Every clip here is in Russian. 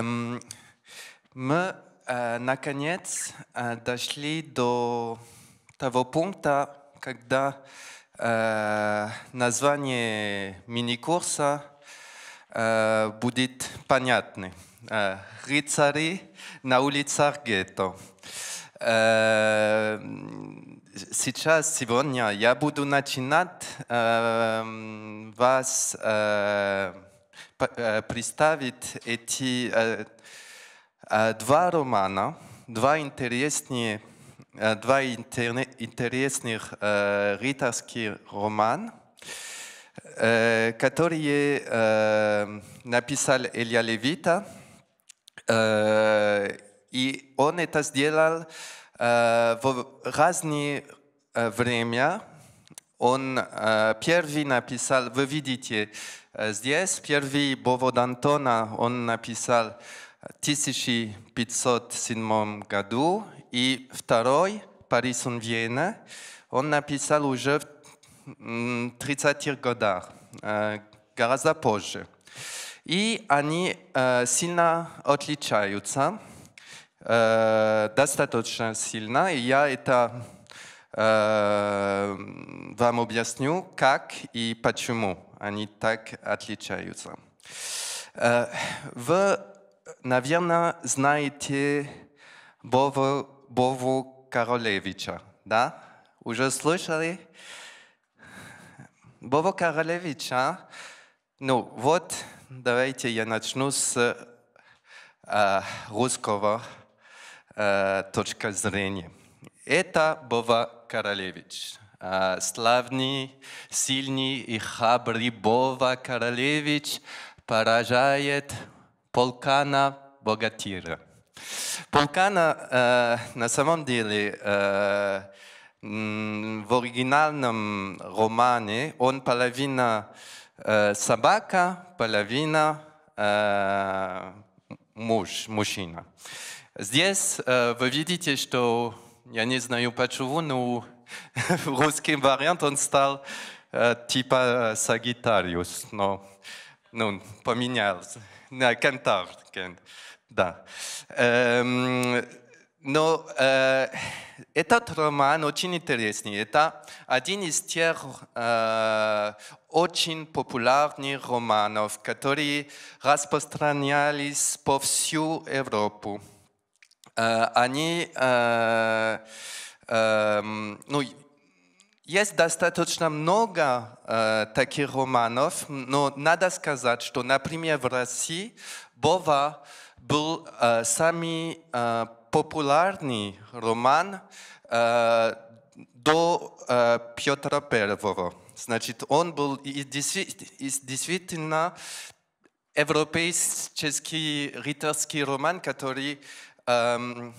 Эм, мы, э, наконец, э, дошли до того пункта, когда э, название мини-курса будет понятно. Рыцари на улицах гетто. Сейчас, сегодня я буду начинать эм, вас Э, представить эти э, э, два романа, два интересные два интересных э, ритарских романа, которые написал Илья Левита, и он это сделал в разные времена. Он первый написал, вы видите, Э, здесь первый Бовод Антона, он написал в 1507 году, и второй, Парисон Вена, он написал уже в 30 годах, э, гораздо позже. И они э, сильно отличаются, достаточно сильно, и я это вам объясню, как и почему они так отличаются. Э, вы, наверное, знаете Бову, Бову Королевича, да? Уже слышали? Бобо Королевича. Ну вот, давайте я начну с э, русского э, точка зрения. Это Бобо Королевич. А, славный, сильный и храбрый Бова Королевич поражает полкана богатира. Полкана э, на самом деле э, в оригинальном романе он половина э, собака, половина муж, мужчина. Здесь вы видите, что я не знаю почему, но русский вариант, он стал э, типа э, Сагитариус, но ну, поменялся. Кентавр, да. Эм, но э, этот роман очень интересный. Это один из тех э, очень популярных романов, которые распространялись по всю Европу. они Эм, ну, есть достаточно много э, таких романов, но надо сказать, что, например, в России Бова был э, самый э, популярный роман э, до э, Петра Первого. Значит, он был и действительно европейский рыцарский роман, который э,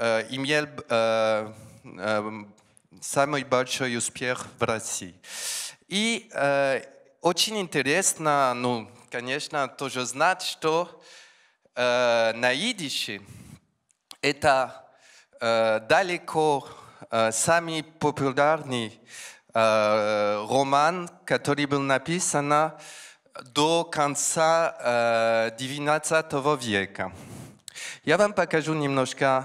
Э, имел э, э, самый большой успех в России. И э, очень интересно, ну, конечно, тоже знать, что э, на идише это э, далеко э, самый популярный э, роман, который был написан до конца э, века. Я вам покажу немножко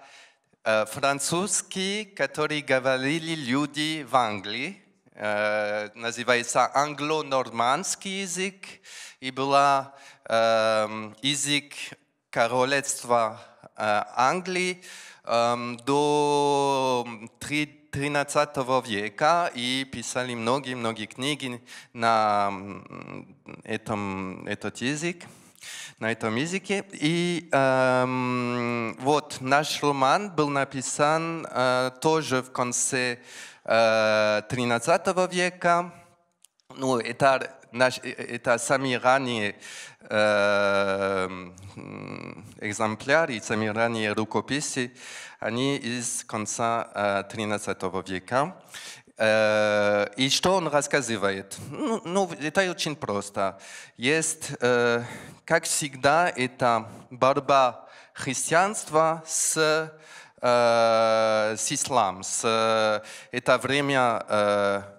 Э, французский, который говорили люди в Англии, э, называется англо-нормандский язык, и был эм, язык королевства э, Англии эм, до 13 века и писали многие-многие книги на этом, этот язык на этом языке. И эм, вот наш роман был написан э, тоже в конце э, 13 века. Ну, это, наш, э, э, это сами ранние э, экземпляры, сами ранние рукописи, они из конца э, 13 века. Э, и что он рассказывает? Ну, ну это очень просто. Есть, э, как всегда, это борьба христианства с, э, с исламом. С, это время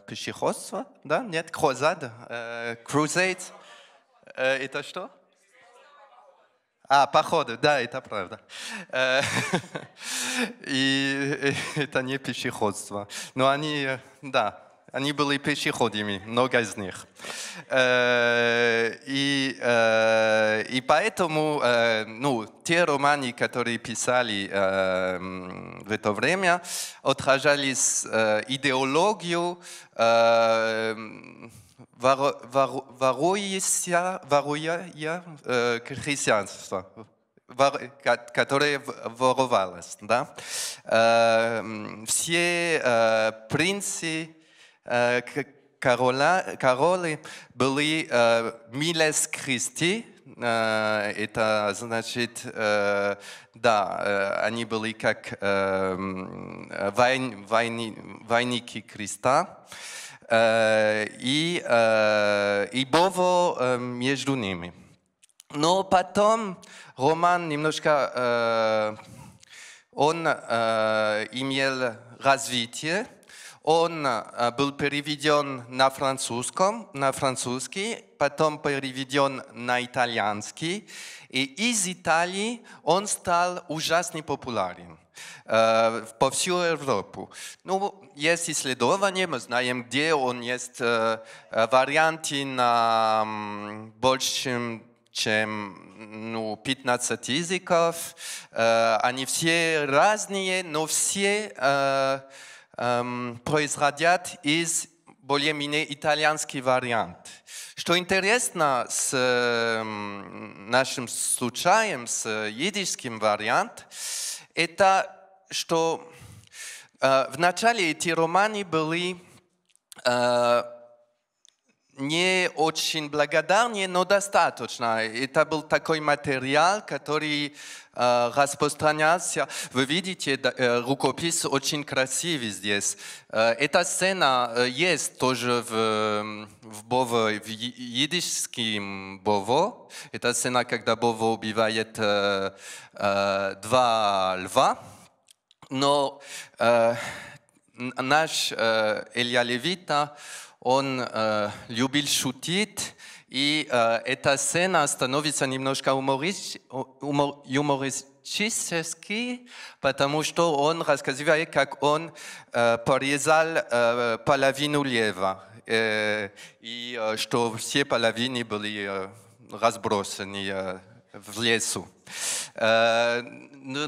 пешеходства, да? Нет, крузад, crusade. Это что? А, походу, да, это правда. Э, и это не пешеходство. Но они, да, они были пешеходами, много из них. Э, и, э, и поэтому ну, те романы, которые писали в это время, отражались идеологию воро, воро, воруя, э, христианство, вор, которое воровалось. Да? Э, все э, принцы, э, короля, короли были э, милес Христи, э, это значит, э, да, э, они были как э, войн, войники Христа и, и Бова между ними. Но потом Роман немножко, он имел развитие, он был переведен на французском, на французский, потом переведен на итальянский, и из Италии он стал ужасно популярен. po всю Europę. No, jest исследование, my знаем, gdzie on jest warianty na большим чем ну, 15 языков. Они все разные, но все происходят из более-менее итальянский вариант. Что интересно с нашим случаем, с едическим вариантом, это что э, в начале эти романы были э, не очень благодарны, но достаточно. Это был такой материал, который э, распространялся. Вы видите, да, э, рукопись очень красивый здесь. Э, эта сцена э, есть тоже в, эм, в Бово, в идишском Бово. Это сцена, когда Бово убивает э, э, два льва. Но э, наш э, Илья Левита, он э, любил шутить, и э, эта сцена становится немножко уморич, умор, юмористической, потому что он рассказывает, как он э, порезал э, половину лева, э, и э, что все половины были э, разбросаны э, в лесу. Э,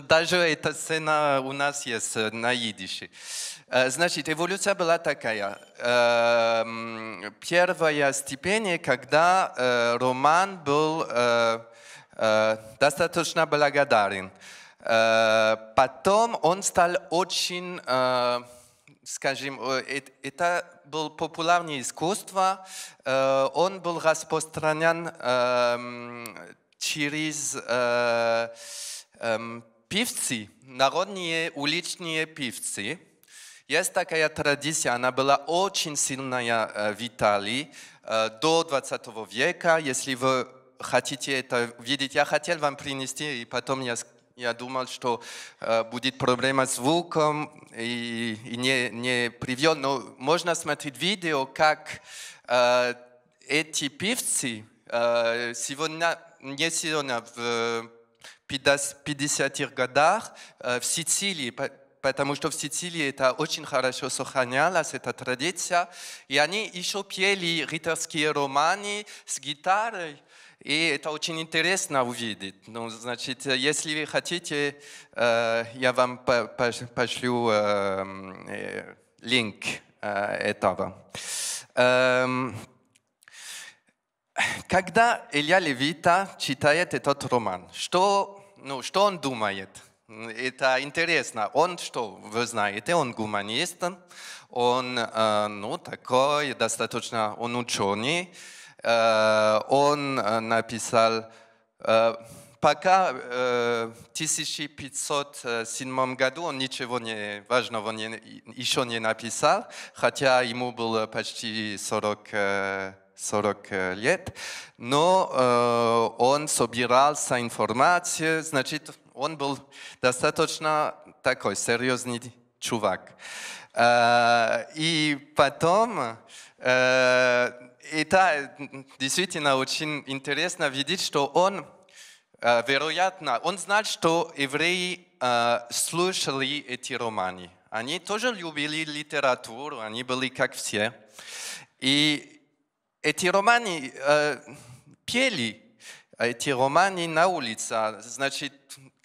даже эта сцена у нас есть э, на идише. Э, Э, значит, эволюция была такая. Э, первая степень, когда э, Роман был достаточно благодарен. Потом он стал очень, скажем, это было популярное искусство, он был распространен через эм, певцы, народные уличные певцы. Есть такая традиция, она была очень сильная э, в Италии э, до 20 века. Если вы хотите это видеть, я хотел вам принести, и потом я, я думал, что э, будет проблема с звуком, и, и не, не привел, но можно смотреть видео, как эти певцы сегодня, не сегодня, в 50-х годах в Сицилии потому что в Сицилии это очень хорошо сохранялась, эта традиция. И они еще пели риторские романы с гитарой, и это очень интересно увидеть. Ну, значит, если вы хотите, э, я вам пошлю э, линк э, этого. Эм, когда Илья Левита читает этот роман, что, ну, что он думает? Это интересно. Он что, вы знаете, он гуманист, он э, ну, такой достаточно, он ученый, э, он э, написал пока в 1507 году он ничего не важного не, еще не написал, хотя ему было почти 40 40 э, лет, но э, он собирался информацию, значит, он был достаточно такой серьезный чувак. Э, и потом, э, это действительно очень интересно видеть, что он, э, вероятно, он знал, что евреи э, слушали эти романы. Они тоже любили литературу, они были как все. И эти романы э, пели, а эти романы на улице. Значит,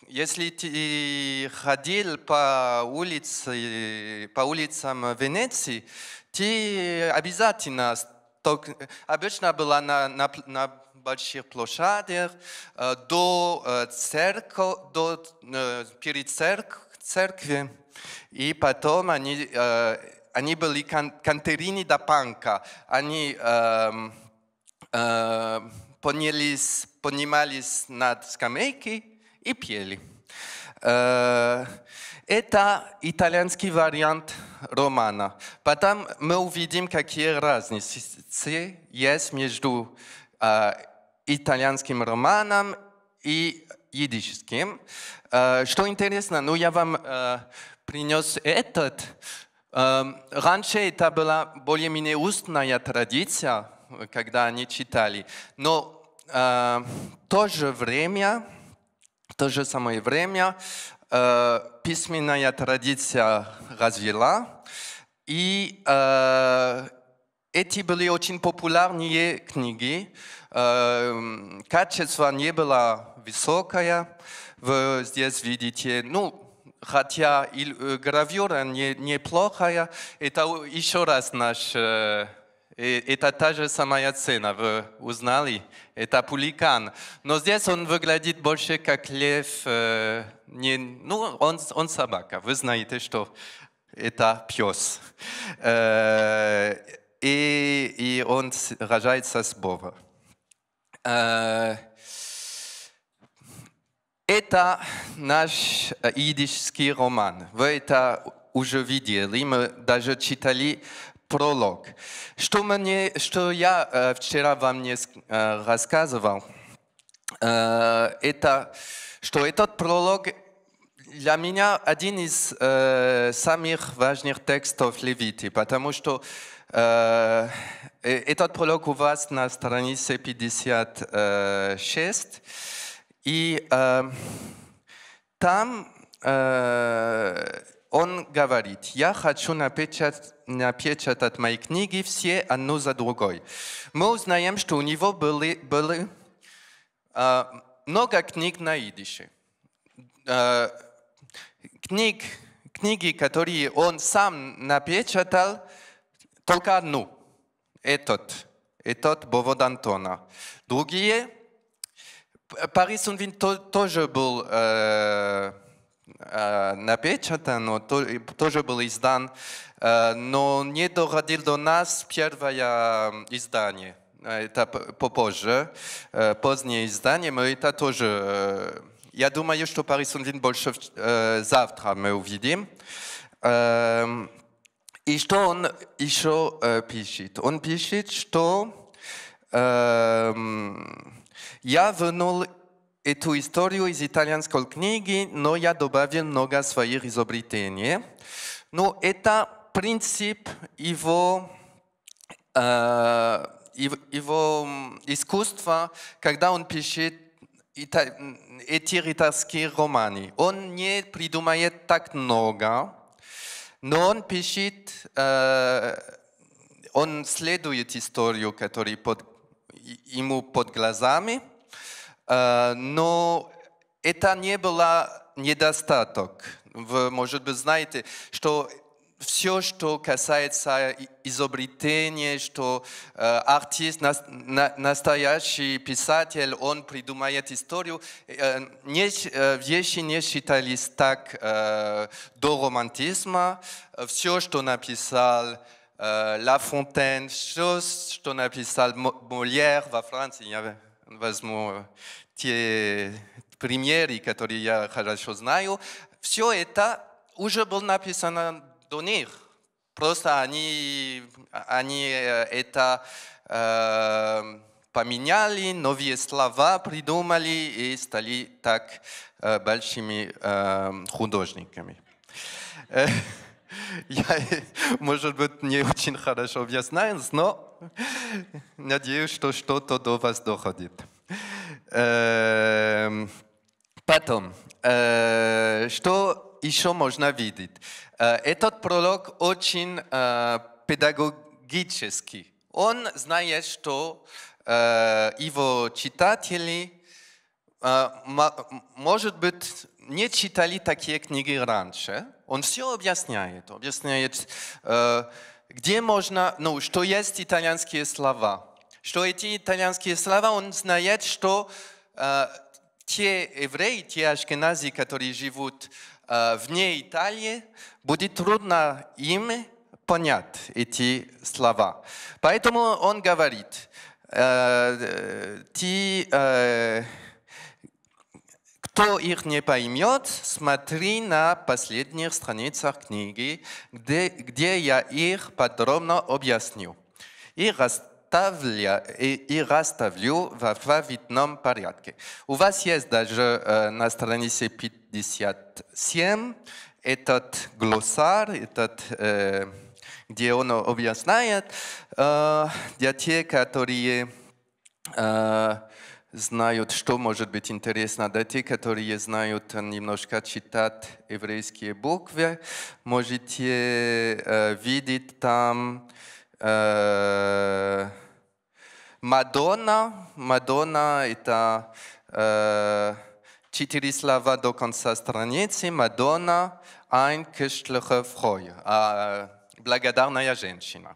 если ты ходил по, улице, по улицам Венеции, ты обязательно обычно была на, на, на больших площадях, э, до э, церкви, до, э, перед церк, церкви, и потом они они были кан кантерини да панка, они э, э, понялись, понимались над скамейки и пели. Э, это итальянский вариант романа. Потом мы увидим, какие разницы есть между э, итальянским романом и идическим. Э, что интересно, ну я вам э, принес этот Эм, раньше это была более-менее устная традиция, когда они читали, но эм, в то же время, в то же самое время э, письменная традиция развела, и э, эти были очень популярные книги, эм, качество не было высокое, вы здесь видите, ну, хотя э, гравюра не, неплохая, это еще раз наш... Э, э, это та же самая цена, вы узнали, это пуликан. Но здесь он выглядит больше как лев, не, ну, он, он собака, вы знаете, что это пес. И, и он рожается с Бога. Это наш э, идишский роман. Вы это уже видели, мы даже читали пролог. Что, мне, что я э, вчера вам не э, рассказывал, это, что этот пролог для меня один из самых важных текстов Левити, потому что этот пролог у вас на странице 56. И э, там э, он говорит, я хочу напечатать, напечатать мои книги все одну за другой. Мы узнаем, что у него были, были э, много книг на идише. Э, книг, книги, которые он сам напечатал, только одну. Этот, этот Бовод Антона. Другие Paris on Wind to, też był e, e, napieczany, no, też to, był izdan, e, no nie doradził do nas pierwsze izdanie. Это попозже, позднее издание. Мы это тоже... Я думаю, что Paris e, on Vine больше завтра мы увидим. И что он еще пишет? Он пишет, Я вернул эту историю из итальянской книги, но я добавил много своих изобретений. Но это принцип его, э, его искусства, когда он пишет эти ритарские романы. Он не придумает так много, но он пишет, э, он следует историю, которую под, ему под глазами, э, но это не было недостаток. Вы, может быть, знаете, что все, что касается изобретения, что э, артист, на, на, настоящий писатель, он придумает историю, э, не, э, вещи не считались так э, до романтизма. Все, что написал Euh, la Fontaine, chose, что написал Мольер во Франции. Я возьму те примеры, которые я хорошо знаю. Все это уже было написано до них. Просто они, они это э, поменяли, новые слова придумали и стали так э, большими э, художниками. Я, может быть, не очень хорошо объясняю, но надеюсь, что что-то до вас доходит. Эм, потом, э, что еще можно видеть? Э, этот пролог очень э, педагогический. Он знает, что его читатели, может быть, не читали такие книги раньше. Он все объясняет. Объясняет, э, где можно, ну, что есть итальянские слова. Что эти итальянские слова, он знает, что э, те евреи, те ашкенази, которые живут э, вне Италии, будет трудно им понять эти слова. Поэтому он говорит, ты кто их не поймет, смотри на последних страницах книги, где, где я их подробно объясню и, расставля, и, и расставлю в алфавитном порядке. У вас есть даже э, на странице 57 этот глоссар, этот, э, где он объясняет э, для тех, которые э, знают, что может быть интересно для тех, которые знают немножко читать еврейские буквы. Можете э, видеть там э, Мадонна. Мадонна – это э, четыре слова до конца страницы. Мадонна – ein Köstliche Freude. Э, «А, благодарная женщина.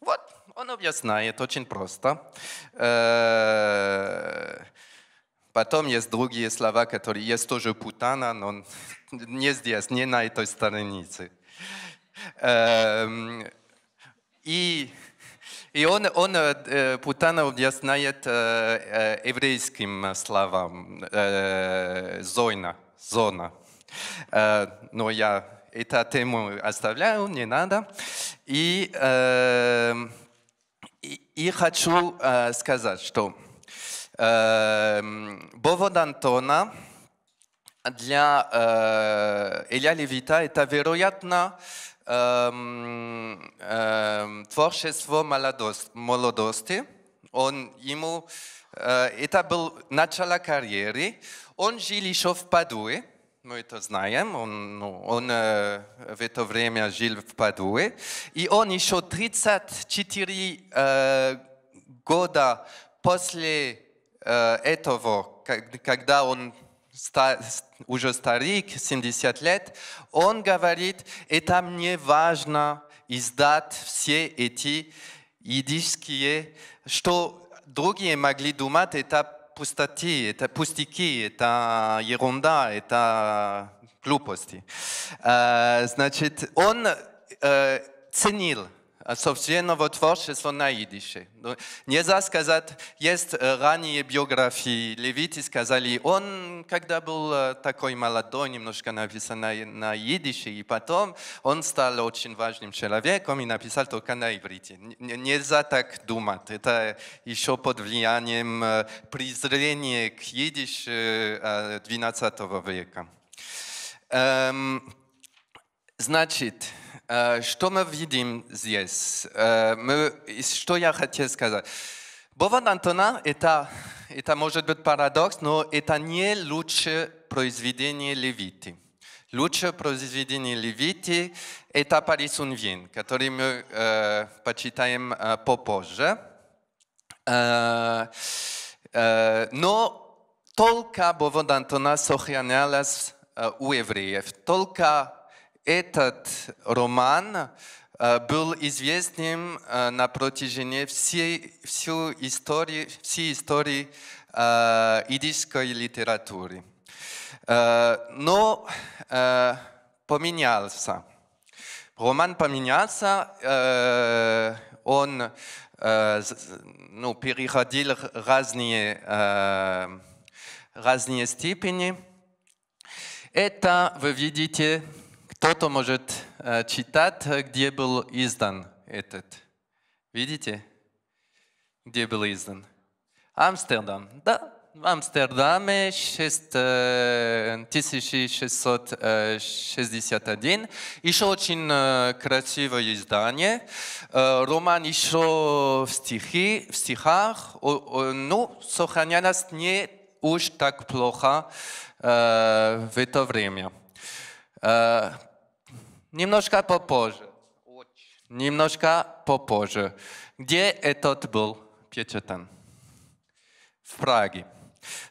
Вот он объясняет очень просто. Э, потом есть другие слова, которые есть тоже путана, но не здесь, не на этой странице. Эм, и, и он, он э, путана объясняет э, еврейским словам зона. «зона». Но я эту тему оставляю, не надо. И... Эм, и, хочу э, сказать, что э, эм, повод Антона для э, Илья Левита это, вероятно, э, э, творчество молодость, молодости. Он ему, э, это был начало карьеры. Он жил еще в Падуе мы это знаем, он, ну, он э, в это время жил в Падуе, и он еще 34 э, года после э, этого, когда он ста, уже старик, 70 лет, он говорит, это мне важно издать все эти идишские, что другие могли думать, это пустоте, это пустяки, это ерунда, это глупости. Э, значит, он э, ценил особенного творчества на идише. Нельзя сказать, есть ранние биографии. Левити сказали, он, когда был такой молодой, немножко написано на идише, и потом он стал очень важным человеком и написал только на иврите. Нельзя так думать. Это еще под влиянием презрения к идиш 12 века. Значит, Э, что мы видим здесь? Э, мы, что я хотел сказать? Бован Антона это, это может быть парадокс, но это не лучшее произведение Левити. Лучшее произведение Левити это «Парис Унвин», который мы э, почитаем э, попозже. Э, э, но только Бован Антона сохранялась э, у евреев. Только этот роман э, был известным э, на протяжении всей, всю истории, всей истории э, идийской литературы. Но поменялся. Роман поменялся, он ну, переходил разные, разные степени. Это вы видите кто-то может э, читать, где был издан этот. Видите, где был издан? Амстердам. Да, в Амстердаме 1661. Э, э, еще очень красивое издание. Роман еще в, стихи, в стихах, ну, сохранялось не уж так плохо в это время. Немножко попозже. Немножко попозже. Где этот был печатан? В Праге.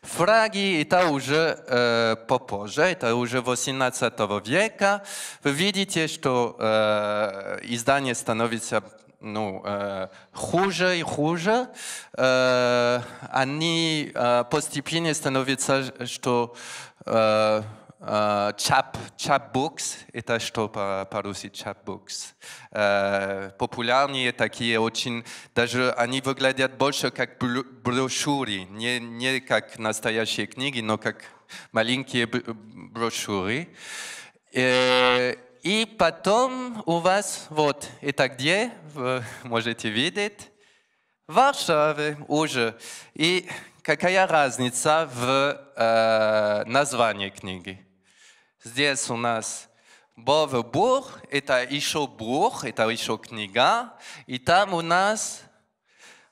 В Праге это уже э, попозже, это уже 18 века. Вы видите, что э, издание становится ну, э, хуже и хуже. Э, они э, постепенно становятся, что э, Э, чап chapbooks – это что по-русски chapbooks? Э, Популярные такие очень, даже они выглядят больше как брошюры, не, не как настоящие книги, но как маленькие брошюры. Э, и потом у вас, вот, это где, вы можете видеть, Варшавы уже. И какая разница в э, названии книги? Здесь у нас Бог, это еще Бог, это еще книга, и там у нас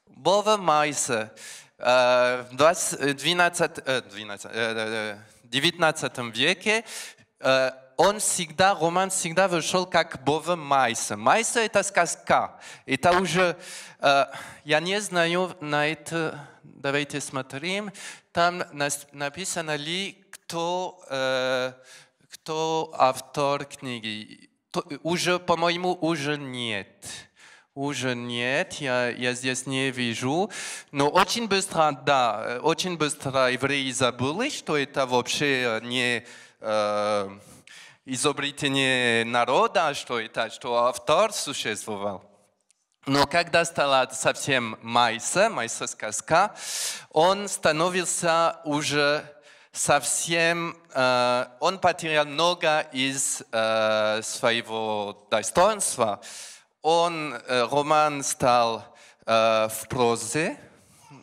Бога Майса. Э, в 12, 19 э, э, веке он всегда, роман всегда вышел как Бога Майса. Майса – это сказка. Это уже, я не знаю на это, давайте смотрим, там написано ли, кто кто автор книги. То, уже, по-моему, уже нет. Уже нет, я, я здесь не вижу. Но очень быстро, да, очень быстро евреи забыли, что это вообще не э, изобретение народа, что это, что автор существовал. Но когда стала совсем Майса, Майса сказка, он становился уже совсем, э, он потерял много из э, своего достоинства. Он, э, роман стал э, в прозе,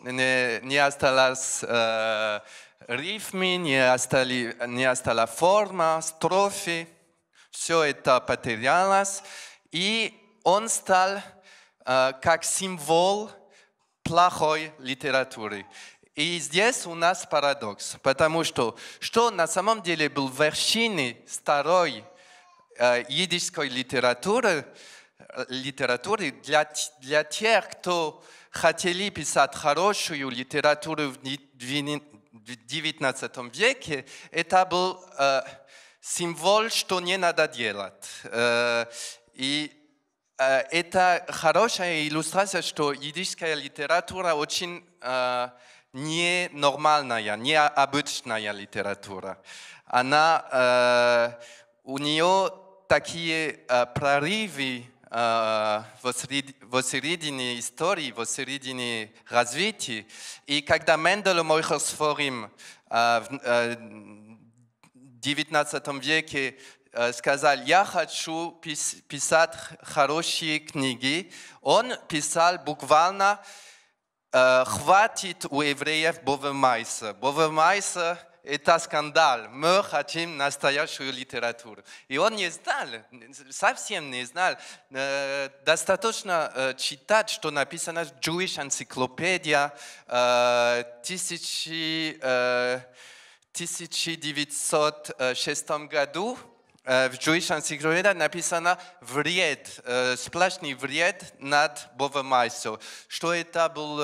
не, не осталось э, рифмы, не, остали, не осталась форма, строфы. Все это потерялось. И он стал э, как символ плохой литературы. И здесь у нас парадокс, потому что что на самом деле был вершиной второй э, идишской литературы, э, литературы для, для тех, кто хотели писать хорошую литературу в 19 веке, это был э, символ, что не надо делать. Э, и э, это хорошая иллюстрация, что идишская литература очень э, ненормальная, необычная литература. Она, э, у нее такие э, прорывы э, в, сред, в середине истории, в середине развития. И когда Мендель мы расфорим э, в э, 19 веке сказал, я хочу писать хорошие книги. Он писал буквально Э, хватит у евреев Бовемайса. Бовемайса – это скандал. Мы хотим настоящую литературу. И он не знал, совсем не знал. Э, достаточно э, читать, что написано в Jewish Encyclopedia 1906 году. В e, Jewish Encyclopedia написано вред, сплошный вред над Богомайсом. Что это был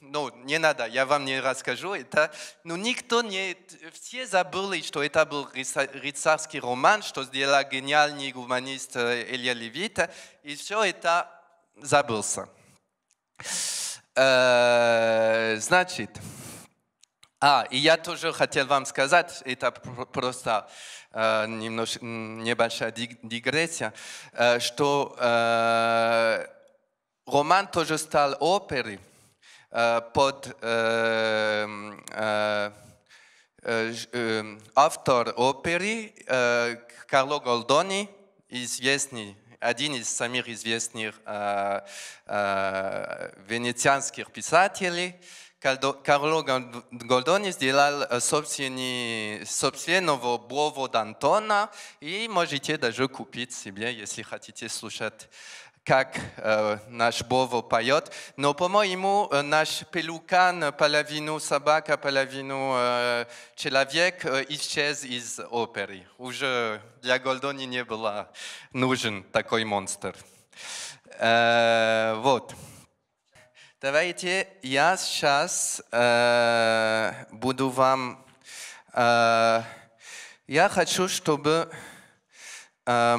ну, не надо, я вам не расскажу. Это, ну, никто не... Все забыли, что это был рыцарский роман, что сделал гениальный гуманист Илья Левит, и все это забылся. значит, а, и я тоже хотел вам сказать, это просто... Э, немнож, небольшая дигрессия, э, что э, роман тоже стал оперой под автор оперы Карло Голдони, известный один из самых известных э, э, венецианских писателей, Карло Гордони сделал собственный, собственного Брово Д'Антона, и можете даже купить себе, если хотите слушать как наш Бово поет. Но, по-моему, наш пелукан, половину собака, половину э, человек, исчез из оперы. Уже для Голдони не было нужен такой монстр. Э, вот. Давайте я сейчас э, буду вам... Э, я хочу, чтобы э,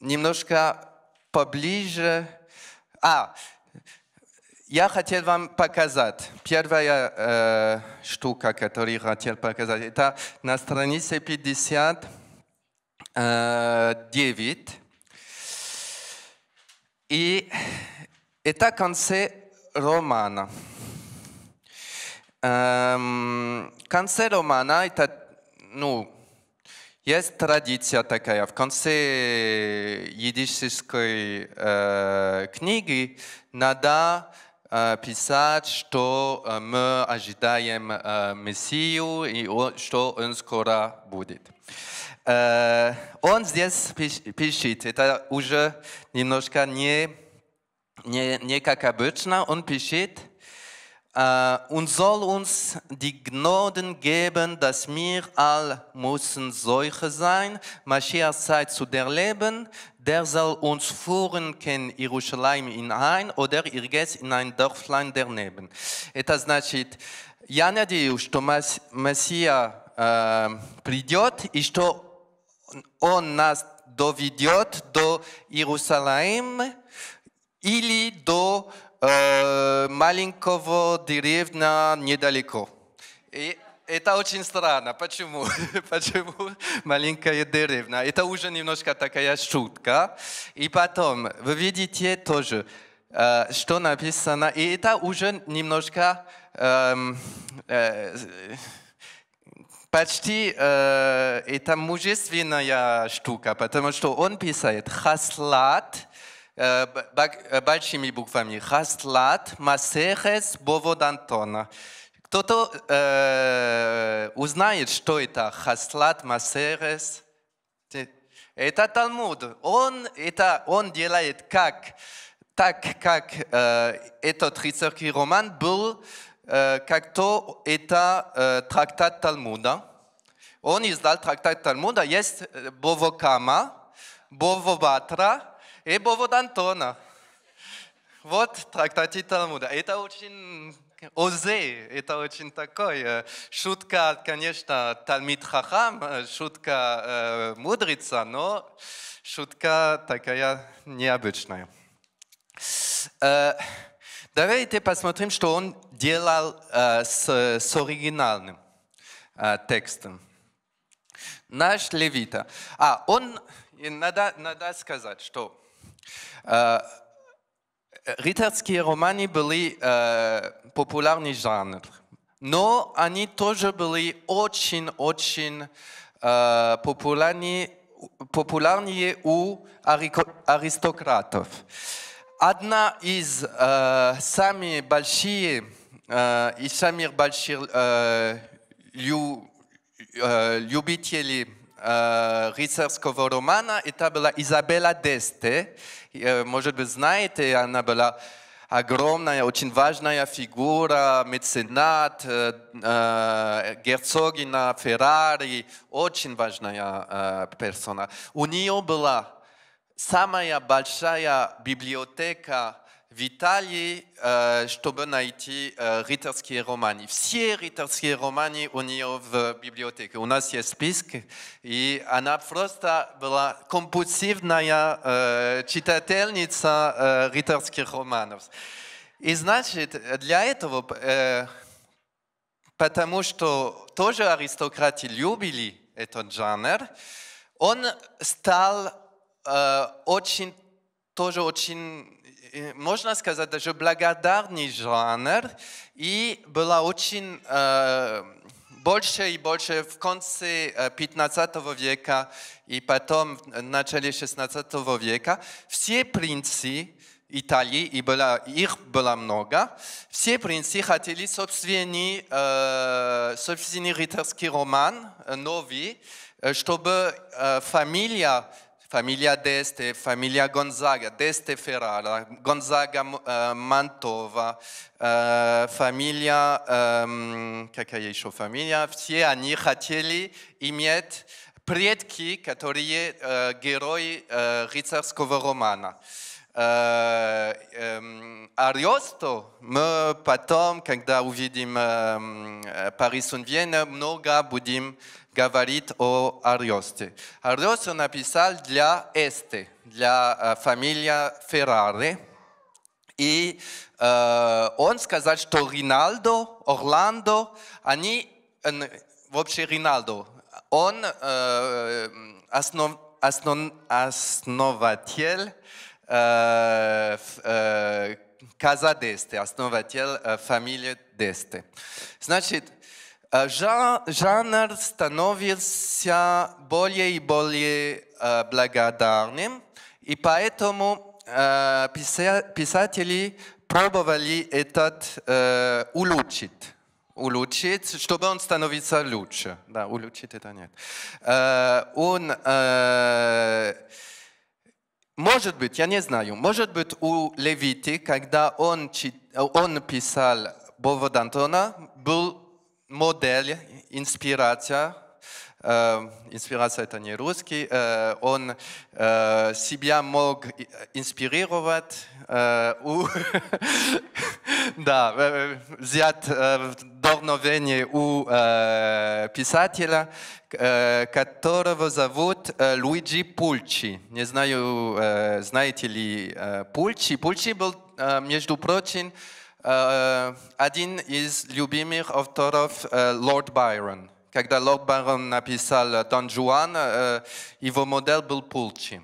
немножко поближе... А, я хотел вам показать. Первая э, штука, которую я хотел показать, это на странице 59. Э, И это конце романа. Эм, в конце романа это, ну, есть традиция такая. В конце едической э, книги надо э, писать, что мы ожидаем э, Мессию и он, что он скоро будет. Э, он здесь пишет, это уже немножко не nie, niekaka byczna. On piszet, und e, soll uns die Gnaden geben, dass wir all müssen solche sein, Maschias Zeit zu der Leben, der soll uns führen können, Jerusalem in ein oder irgend in ein Dörflein daneben. Это значит, я надеюсь, что Мессия э, придет и что Он нас доведет до Иерусалима, или до э, маленького деревня недалеко. И это очень странно. Почему? Почему маленькая деревня? Это уже немножко такая шутка. И потом, вы видите тоже, э, что написано. И это уже немножко... Э, э, почти э, это мужественная штука, потому что он писает «хаслат», Э, э, большими буквами. Хаслат Масехес Боводантона. Кто-то э, узнает, что это Хаслат Масерес. Это Талмуд. Он, это, он делает как, так, как э, этот рыцарский роман был, э, как то это э, трактат Талмуда. Он издал трактат Талмуда. Есть э, Бовокама, Бовобатра, Эбовод Антона. Вот трактате Талмуда. Это очень Озе, это очень такое. Шутка, конечно, Талмит Хахам, шутка э, мудрица, но шутка такая необычная. Э, давайте посмотрим, что он делал э, с, с оригинальным э, текстом. Наш левита. А, он, надо, надо сказать, что Э, Рыцарские романы были э, популярный жанр, но они тоже были очень-очень э, популярны, популярнее у аристократов. Одна из э, самых больших э, и самых больших любителей rycerskiego romana i ta była Izabela Deste. Może by знаете, ona była огромная, очень важная фигура, меценат, э, герцогина Феррари, очень важная э, персона. У нее была самая большая библиотека в Италии, э, чтобы найти э, рыцарские романы. Все рыцарские романы у нее в библиотеке. У нас есть список, и она просто была компульсивная э, читательница рыцарских романов. И значит, для этого, потому что тоже аристократы любили этот жанр, он стал очень, тоже очень Можно сказать, даже благодарный жанр. И было очень больше и больше в конце 15 века и потом в начале 16 века все принцы Италии, и было, их было много, все принцы хотели собственный, э, собственный рыцарский роман, новый, чтобы э, фамилия familia d'Este, familia Gonzaga, d'Este Ferrara, Gonzaga uh, Mantova, uh, familia, um, какая еще фамилия, все они хотели иметь предки, которые uh, герои uh, рыцарского романа. Ариосто, мы потом, когда увидим Парис Вена, много будем говорит о Арьосте. Арьосте написал для Эсте, для э, фамилии Феррари. И э, он сказал, что Ринальдо, Орландо, они, э, вообще Ринальдо, он э, основ, основ, основатель э, э, Каза Десте, основатель э, фамилии Десте. Значит, а жанр становится более и более э, благодарным, и поэтому э, писатели пробовали этот э, улучшить улучшить, чтобы он становился лучше. Да, улучшить это нет. Он, может быть, я не знаю, может быть, у Левити, когда он, он писал Бовод Антона, был модель, инспирация. Э, инспирация это не русский. Э, он э, себя мог инспирировать э, у... да, э, взять э, вдохновение у писателя, которого зовут Луиджи Пульчи. Не знаю, знаете ли Пульчи. Пульчи был, между прочим, Э, один из любимых авторов э, Лорд Байрон. Когда Лорд Байрон написал э, «Дон Жуан», его модель был Пулчи.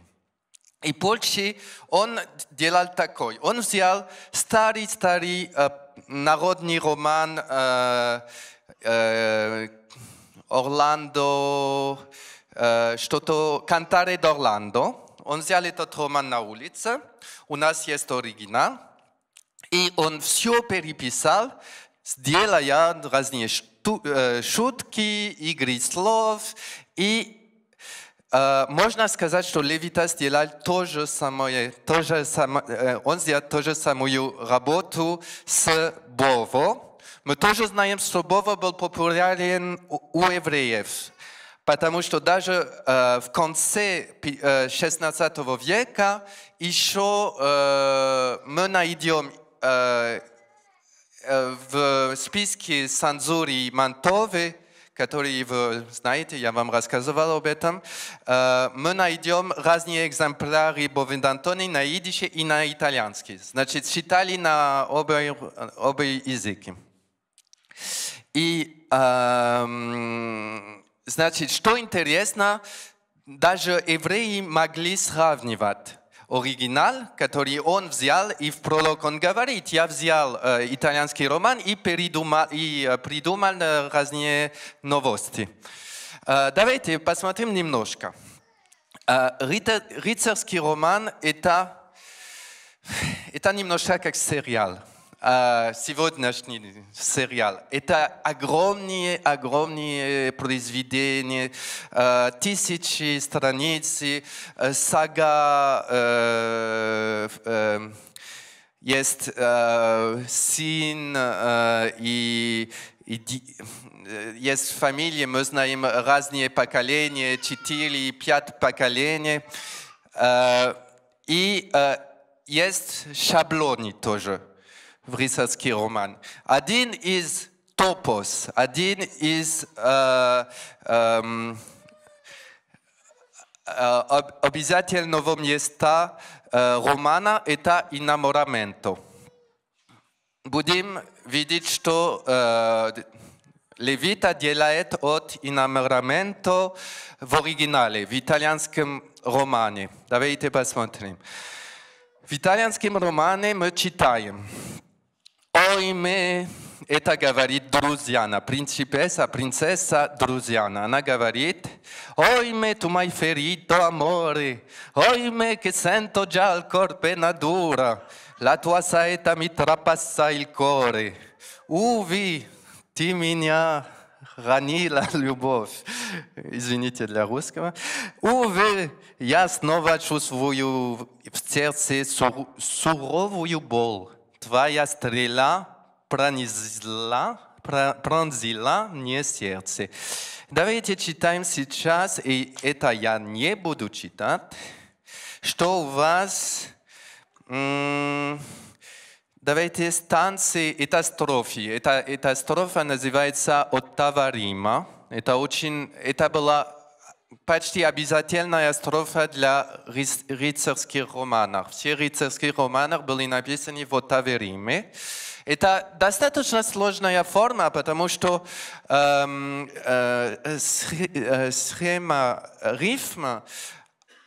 И Польчи он делал такой. Он взял старый-старый э, народный роман э, э, Орландо, э, что-то «Кантаре д'Орландо». Он взял этот роман на улице. У нас есть оригинал. И он все переписал, сделая разные э, шутки, игры слов. И э, можно сказать, что Левита сделал то же самое, то же самое, э, он сделал ту же самую работу с Бово. Мы тоже знаем, что Бово был популярен у, у евреев, потому что даже э, в конце э, 16 века еще э, мы найдем Э, э, в списке Санзури и Мантовы, которые вы знаете, я вам рассказывал об этом, э, мы найдем разные экземпляры Бовендантони на идише и на итальянский. Значит, считали на оба, оба языки. И, эм, значит, что интересно, даже евреи могли сравнивать оригинал, который он взял, и в пролог он говорит, я взял э, итальянский роман и, передумал, и э, придумал э, разные новости. Э, давайте посмотрим немножко. Э, рыцарский роман это, это немножко как сериал. А, сегодняшний сериал. Это огромные, огромные произведения, а, тысячи страниц, э, сага, э, э, есть э, сын и, и есть фамилии, мы знаем разные поколения, четыре и пять поколений. и есть шаблоны тоже. vrisaski roman. Один из топос, один из äh, ähm, обязательного места романа – это «Инамораменто». Будем видеть, что Левита делает от «Инамораменто» в оригинале, в итальянском романе. Давайте посмотрим. В итальянском романе мы читаем – Oime, это говорит Друзьяна, принципеса, принцесса Друзьяна. Она говорит, Oime, tu m'hai ferito, amore, Oime, che sento già il corpo dura, la tua saeta mi trapassa il cuore. Уви, ты меня ранила любовь. Извините для русского. Увы, я снова чувствую в сердце суровую боль. Твоя стрела пронизла, пронзила мне сердце. Давайте читаем сейчас, и это я не буду читать, что у вас... Давайте станции, это строфи. Это, эта строфа называется «Оттава Рима». Это, очень, это была почти обязательная строфа для рыцарских романов. Все рыцарские романы были написаны в Оттаве Это достаточно сложная форма, потому что эм, э, э, схема рифма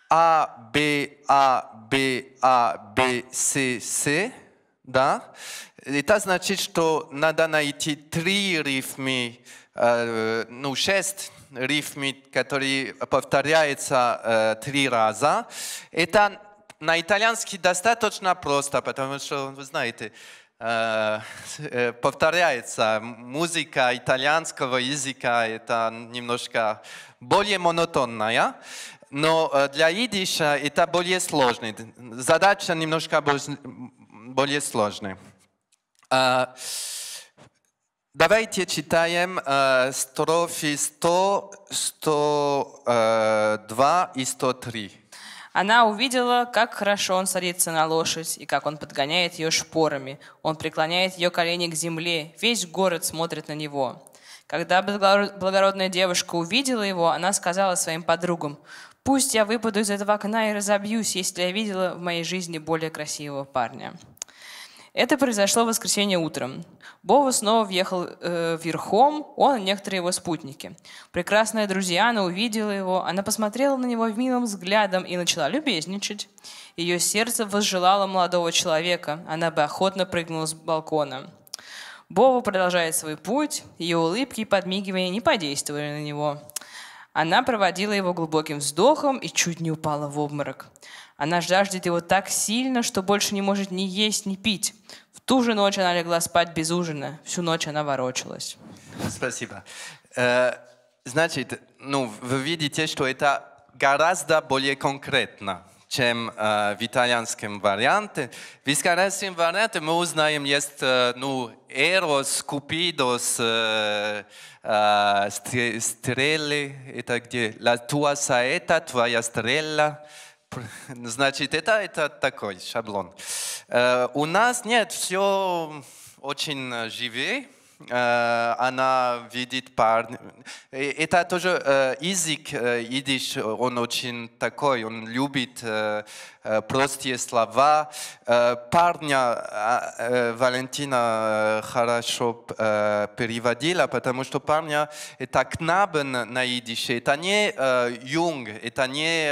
А, Б, А, Б, А, Б, С, С, да, это значит, что надо найти три рифмы, э, ну, шесть рифме, который повторяется э, три раза. Это на итальянский достаточно просто, потому что, вы знаете, э, э, повторяется. Музыка итальянского языка это немножко более монотонная, но э, для идиша это более сложный. Задача немножко более сложная. А, Давайте читаем э, строфи 100, 102 э, и 103. Она увидела, как хорошо он садится на лошадь и как он подгоняет ее шпорами. Он преклоняет ее колени к земле. Весь город смотрит на него. Когда благородная девушка увидела его, она сказала своим подругам, «Пусть я выпаду из этого окна и разобьюсь, если я видела в моей жизни более красивого парня». Это произошло в воскресенье утром. Бова снова въехал э, верхом, он и некоторые его спутники. Прекрасная друзья, она увидела его, она посмотрела на него милым взглядом и начала любезничать. Ее сердце возжелало молодого человека, она бы охотно прыгнула с балкона. Бова продолжает свой путь, ее улыбки и подмигивания не подействовали на него. Она проводила его глубоким вздохом и чуть не упала в обморок. Она жаждет его так сильно, что больше не может ни есть, ни пить. В ту же ночь она легла спать без ужина. Всю ночь она ворочалась. Спасибо. Э, Значит, ну, вы видите, что это гораздо более конкретно, чем э, в итальянском варианте. В итальянском варианте мы узнаем, есть э, ну, Эрос, Купидос, стрелы, это где? La tua saeta, твоя стрела. Значит, это, это такой шаблон. Э, у нас нет, все очень э, живее. Э, она видит парня. Это тоже э, язык, э, идиш, он очень такой, он любит простые слова. Парня Валентина хорошо переводила, потому что парня это кнабен на идише, это не юнг, это не,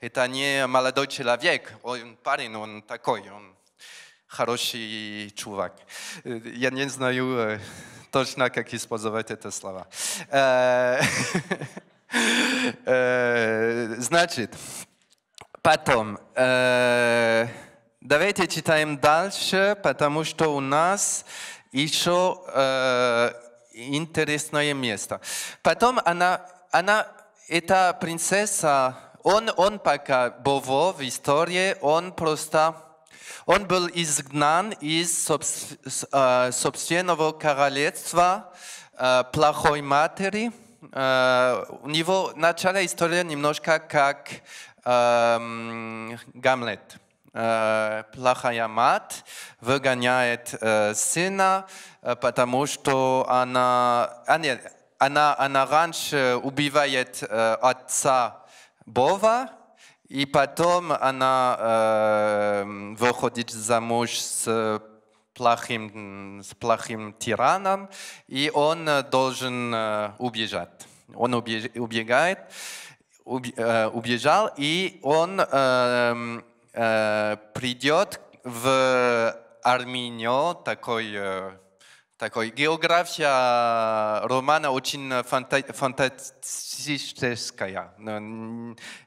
это не молодой человек, он парень, он такой, он хороший чувак. Э, я не знаю э, точно, как использовать эти слова. Э, значит, потом, давайте читаем дальше, потому что у нас еще интересное место. Потом она, она эта принцесса, он, он пока Бово в истории, он просто он был изгнан из э, собственного королевства э, плохой матери. Э, у него начало история немножко как эм, Гамлет. Плохая мать выгоняет сына, потому что она... А она, она раньше убивает отца Бова, и потом она э, выходит замуж с плохим, с плохим тираном, и он должен э, убежать. Он убегает, уб, э, убежал, и он эм, э, э, придет в Армению, такой э, такой. География э, романа очень фанта- фантастическая.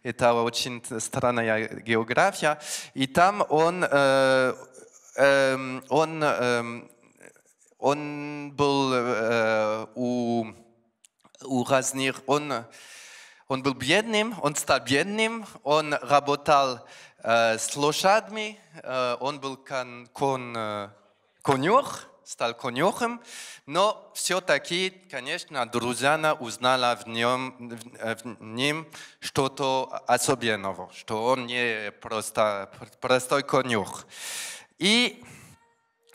Это очень странная география. И там он, э, э, он, э, он был э, у, у разных... Он, он был бедным, он стал бедным, он работал э, с лошадьми, э, он был кон, кон, э, конюх, стал конюхом, но все-таки, конечно, Друзьяна узнала в нем, в нем что-то особенного, что он не просто простой конюх. И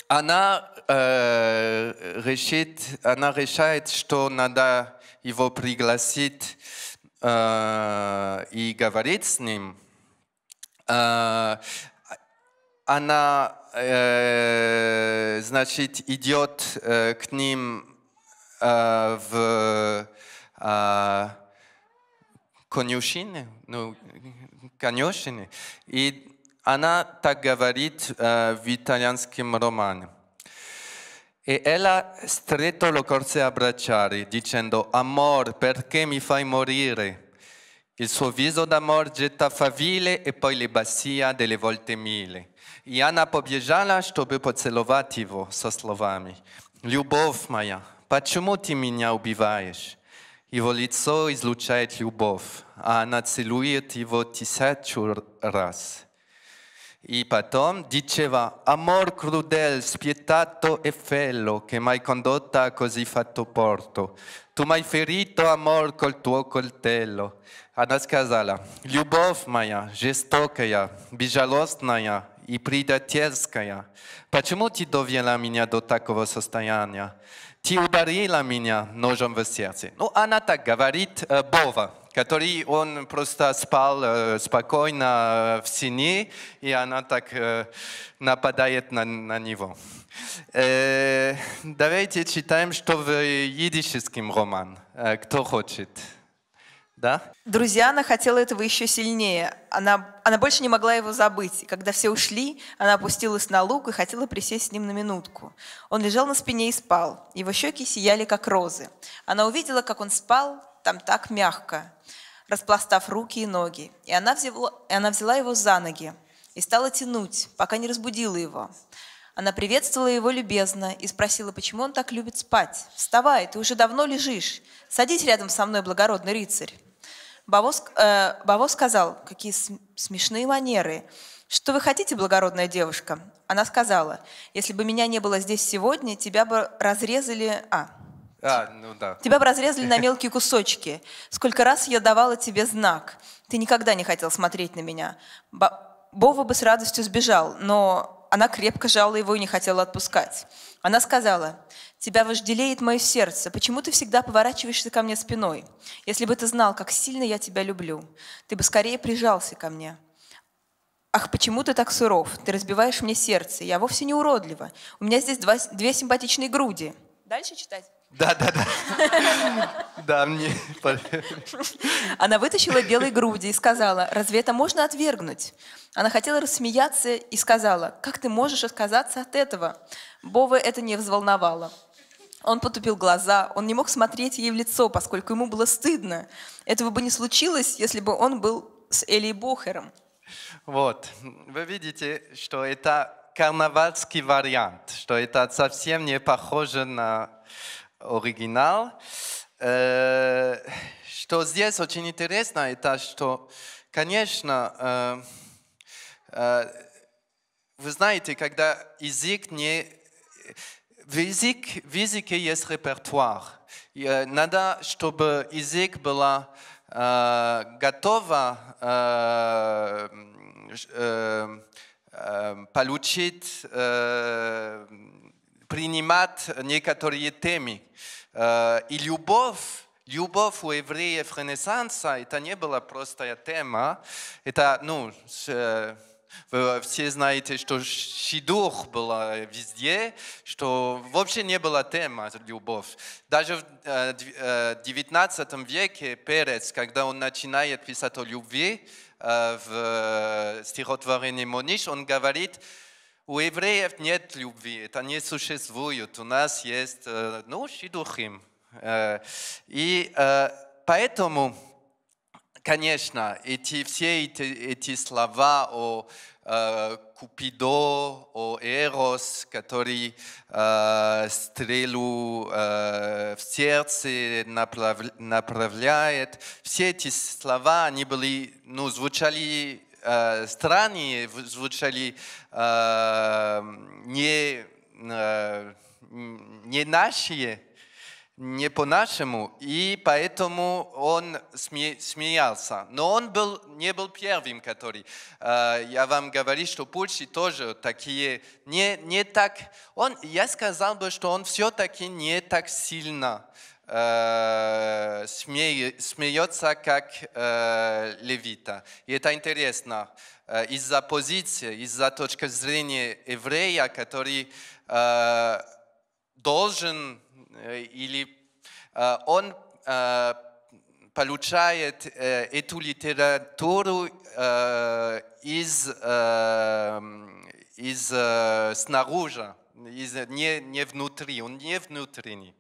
она, э, решит, она решает, что надо его пригласить э, и говорить с ним. Э, она, э, значит, идет э, к ним э, в э, конюшины, ну, конюшины, и она так говорит э, в итальянском романе. E ella stretto lo corse a abbracciare, dicendo, Amor, perché mi fai morire? Il suo viso d'amor getta faville e poi le bacia delle volte mille. Я на побежала, чтобы поцеловать его со словами. Любовь моя, почему ты меня убиваешь? Его лицо излучает любовь, а она целует его тысячу раз. I Paton diceva amor crudel, spietato e fello, che m'hai condotta così fatto porto. Tu m'hai ferito, amor, col tuo coltello. Она сказала, любовь моя, жестокая, безжалостная и предательская, почему ты довела меня до такого состояния? Ты ударила меня ножом в сердце. Ну, она так говорит э, Бова, который он просто спал э, спокойно э, в сене, и она так нападает на, на него. Э, давайте читаем, что в едическом роман. Э, кто хочет? да? Друзья, она хотела этого еще сильнее. Она, она больше не могла его забыть. И когда все ушли, она опустилась на луг и хотела присесть с ним на минутку. Он лежал на спине и спал. Его щеки сияли, как розы. Она увидела, как он спал там так мягко, распластав руки и ноги. И она взяла, и она взяла его за ноги и стала тянуть, пока не разбудила его. Она приветствовала его любезно и спросила, почему он так любит спать. «Вставай, ты уже давно лежишь. Садись рядом со мной, благородный рыцарь». Баво, э, Баво сказал, какие смешные манеры. Что вы хотите, благородная девушка? Она сказала, если бы меня не было здесь сегодня, тебя бы разрезали... А, а, ну да. Тебя бы разрезали на мелкие кусочки. Сколько раз я давала тебе знак. Ты никогда не хотел смотреть на меня. Бова бы с радостью сбежал, но она крепко жала его и не хотела отпускать. Она сказала, Тебя вожделеет мое сердце. Почему ты всегда поворачиваешься ко мне спиной? Если бы ты знал, как сильно я тебя люблю, ты бы скорее прижался ко мне. Ах, почему ты так суров? Ты разбиваешь мне сердце. Я вовсе не уродлива. У меня здесь два, две симпатичные груди. Дальше читать? Да, да, да. Да, мне. Она вытащила белые груди и сказала, разве это можно отвергнуть? Она хотела рассмеяться и сказала, как ты можешь отказаться от этого? Бова это не взволновало. Он потупил глаза, он не мог смотреть ей в лицо, поскольку ему было стыдно. Этого бы не случилось, если бы он был с Элей Бохером. Вот, вы видите, что это карнавальский вариант, что это совсем не похоже на оригинал. Э, что здесь очень интересно, это что, конечно, э, э, вы знаете, когда язык не язык, в языке есть репертуар. Э, надо, чтобы язык был э, готов э, э, э, получить, э, принимать некоторые темы. Э, и любовь Любовь у евреев Ренессанса – это не была простая тема, это ну, с вы все знаете, что шидух была везде, что вообще не была тема любовь. Даже в 19 э, э, веке Перец, когда он начинает писать о любви э, в стихотворении Мониш, он говорит, у евреев нет любви, это не существует, у нас есть, ну, шидухим. И поэтому Конечно, эти, все эти, эти слова о э, Купидо, о Эрос, который э, стрелу э, в сердце направ, направляет, все эти слова, они были, ну, звучали э, странные, звучали э, не, э, не наши, не по-нашему, и поэтому он сме смеялся. Но он был, не был первым, который... Э, я вам говорю, что Польши тоже такие... Не, не так... Он, я сказал бы, что он все-таки не так сильно э, сме, смеется, как э, левита. И это интересно. Э, из-за позиции, из-за точки зрения еврея, который э, должен Э, или э, он э, получает эту литературу из, из снаружи, из, не, не внутри, он не внутренний.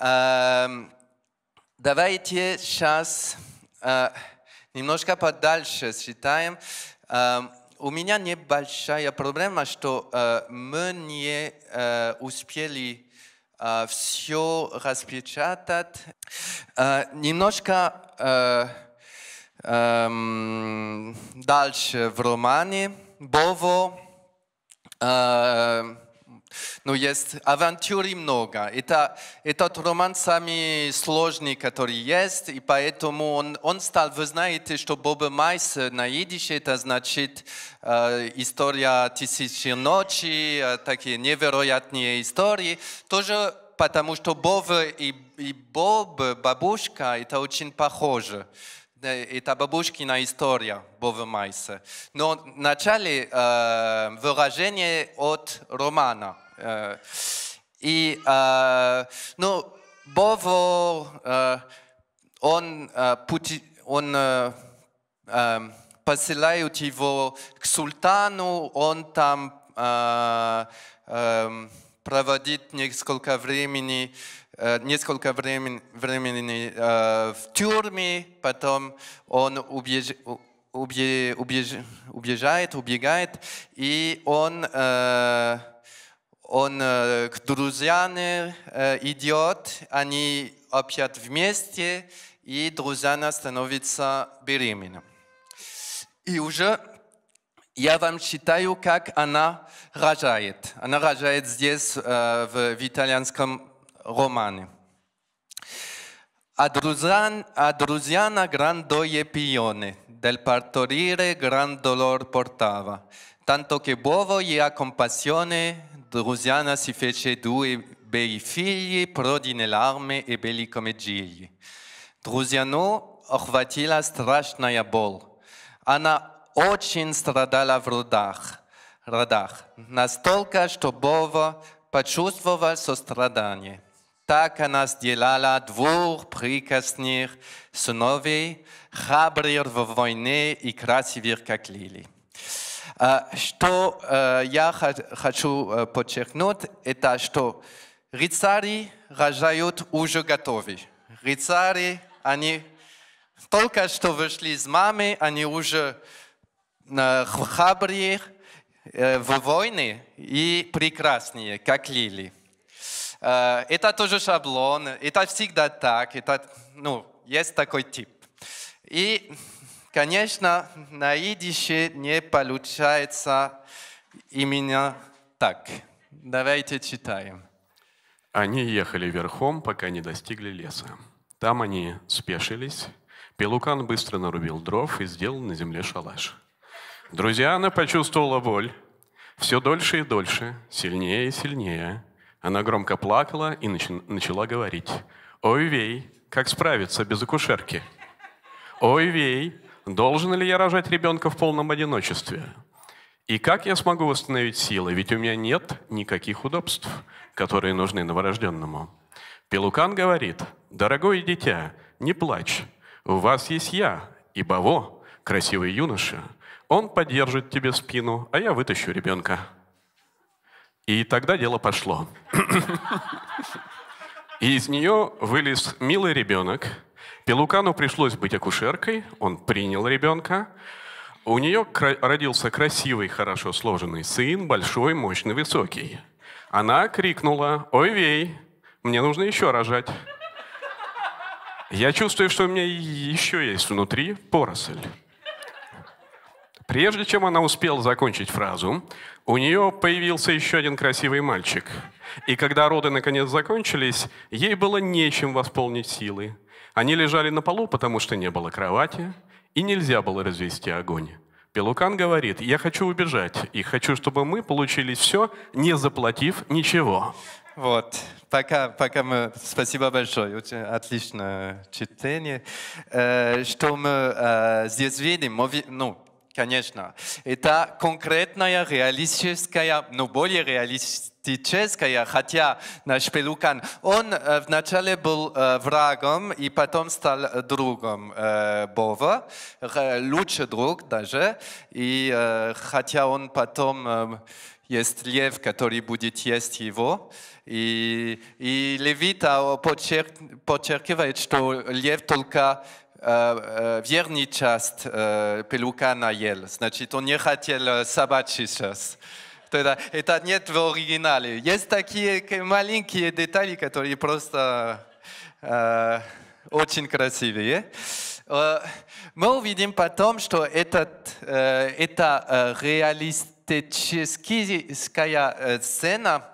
Эм, давайте сейчас немножко подальше считаем. Эм, у меня небольшая проблема, что мы не успели все распечатать. Немножко дальше в романе Бово no jest awantury mnoga. I ta, i ta romansami сложный, который есть, и поэтому он, он стал, вы знаете, что Боба Майс на идише, это значит э, история тысячи ночи, такие невероятные истории, тоже потому что Боб и, и Боб, бабушка, это очень похоже это бабушкина история Бова Майса. Но в начале э, выражение от романа – Э, и, э, ну, Бово, э, он, он посылает его к султану, он там проводит несколько времени, несколько времени, времени в тюрьме, потом он убеж, убеж, убеж, убежает, убегает, и он он грузины, идет, они опять вместе, и грузина становится беременна. И уже я вам читаю, как она рожает. Она рожает здесь, в, в итальянском романе. A Drusiana, a Drusiana gran doie pione, del partorire gran dolor portava, tanto che bovo ia compassione Друзьяна si fece due bei figli, prodi nell'arme e belli come gigli. Друзьяну охватила страшная боль. Она очень страдала в родах, родах настолько, что бОва почувствовал сострадание. Так она сделала двух прекрасных сыновей, храбрых в войне и красивых, как лилии. А что э, я хочу э, подчеркнуть, это что рыцари рожают уже готовы. Рыцари, они только что вышли из мамы, они уже э, храбрее в войны и прекраснее, как лили. Это тоже шаблон, это всегда так, это, ну, есть такой тип. И Конечно, на идише не получается именно так. Давайте читаем. Они ехали верхом, пока не достигли леса. Там они спешились. Пелукан быстро нарубил дров и сделал на земле шалаш. Друзьяна почувствовала боль. Все дольше и дольше, сильнее и сильнее. Она громко плакала и начи- начала говорить. «Ой, вей, как справиться без акушерки? Ой, вей, должен ли я рожать ребенка в полном одиночестве? И как я смогу восстановить силы? Ведь у меня нет никаких удобств, которые нужны новорожденному. Пелукан говорит, «Дорогое дитя, не плачь, у вас есть я, и Баво, красивый юноша, он поддержит тебе спину, а я вытащу ребенка». И тогда дело пошло. И из нее вылез милый ребенок, Пелукану пришлось быть акушеркой, он принял ребенка. У нее родился красивый, хорошо сложенный сын, большой, мощный, высокий. Она крикнула, «Ой, вей, мне нужно еще рожать». Я чувствую, что у меня еще есть внутри поросль. Прежде чем она успела закончить фразу, у нее появился еще один красивый мальчик. И когда роды наконец закончились, ей было нечем восполнить силы. Они лежали на полу, потому что не было кровати, и нельзя было развести огонь. Пелукан говорит, я хочу убежать, и хочу, чтобы мы получили все, не заплатив ничего. Вот, пока, пока мы... Спасибо большое, очень отличное чтение. Э, что мы э, здесь видим? ну, конечно. Это конкретная, реалистическая, но ну, более реалистическая, хотя наш Пелукан, он э, вначале был э, врагом и потом стал э, другом Бова, лучший друг даже, и хотя он потом есть лев, который будет есть его. И, и Левита подчеркивает, что лев только Э, э, верный часть э, Пелука на ел. Значит, он не хотел собачий сейчас. Это, это нет в оригинале. Есть такие маленькие детали, которые просто э, очень красивые. Мы увидим потом, что этот, э, это реалистическая сцена –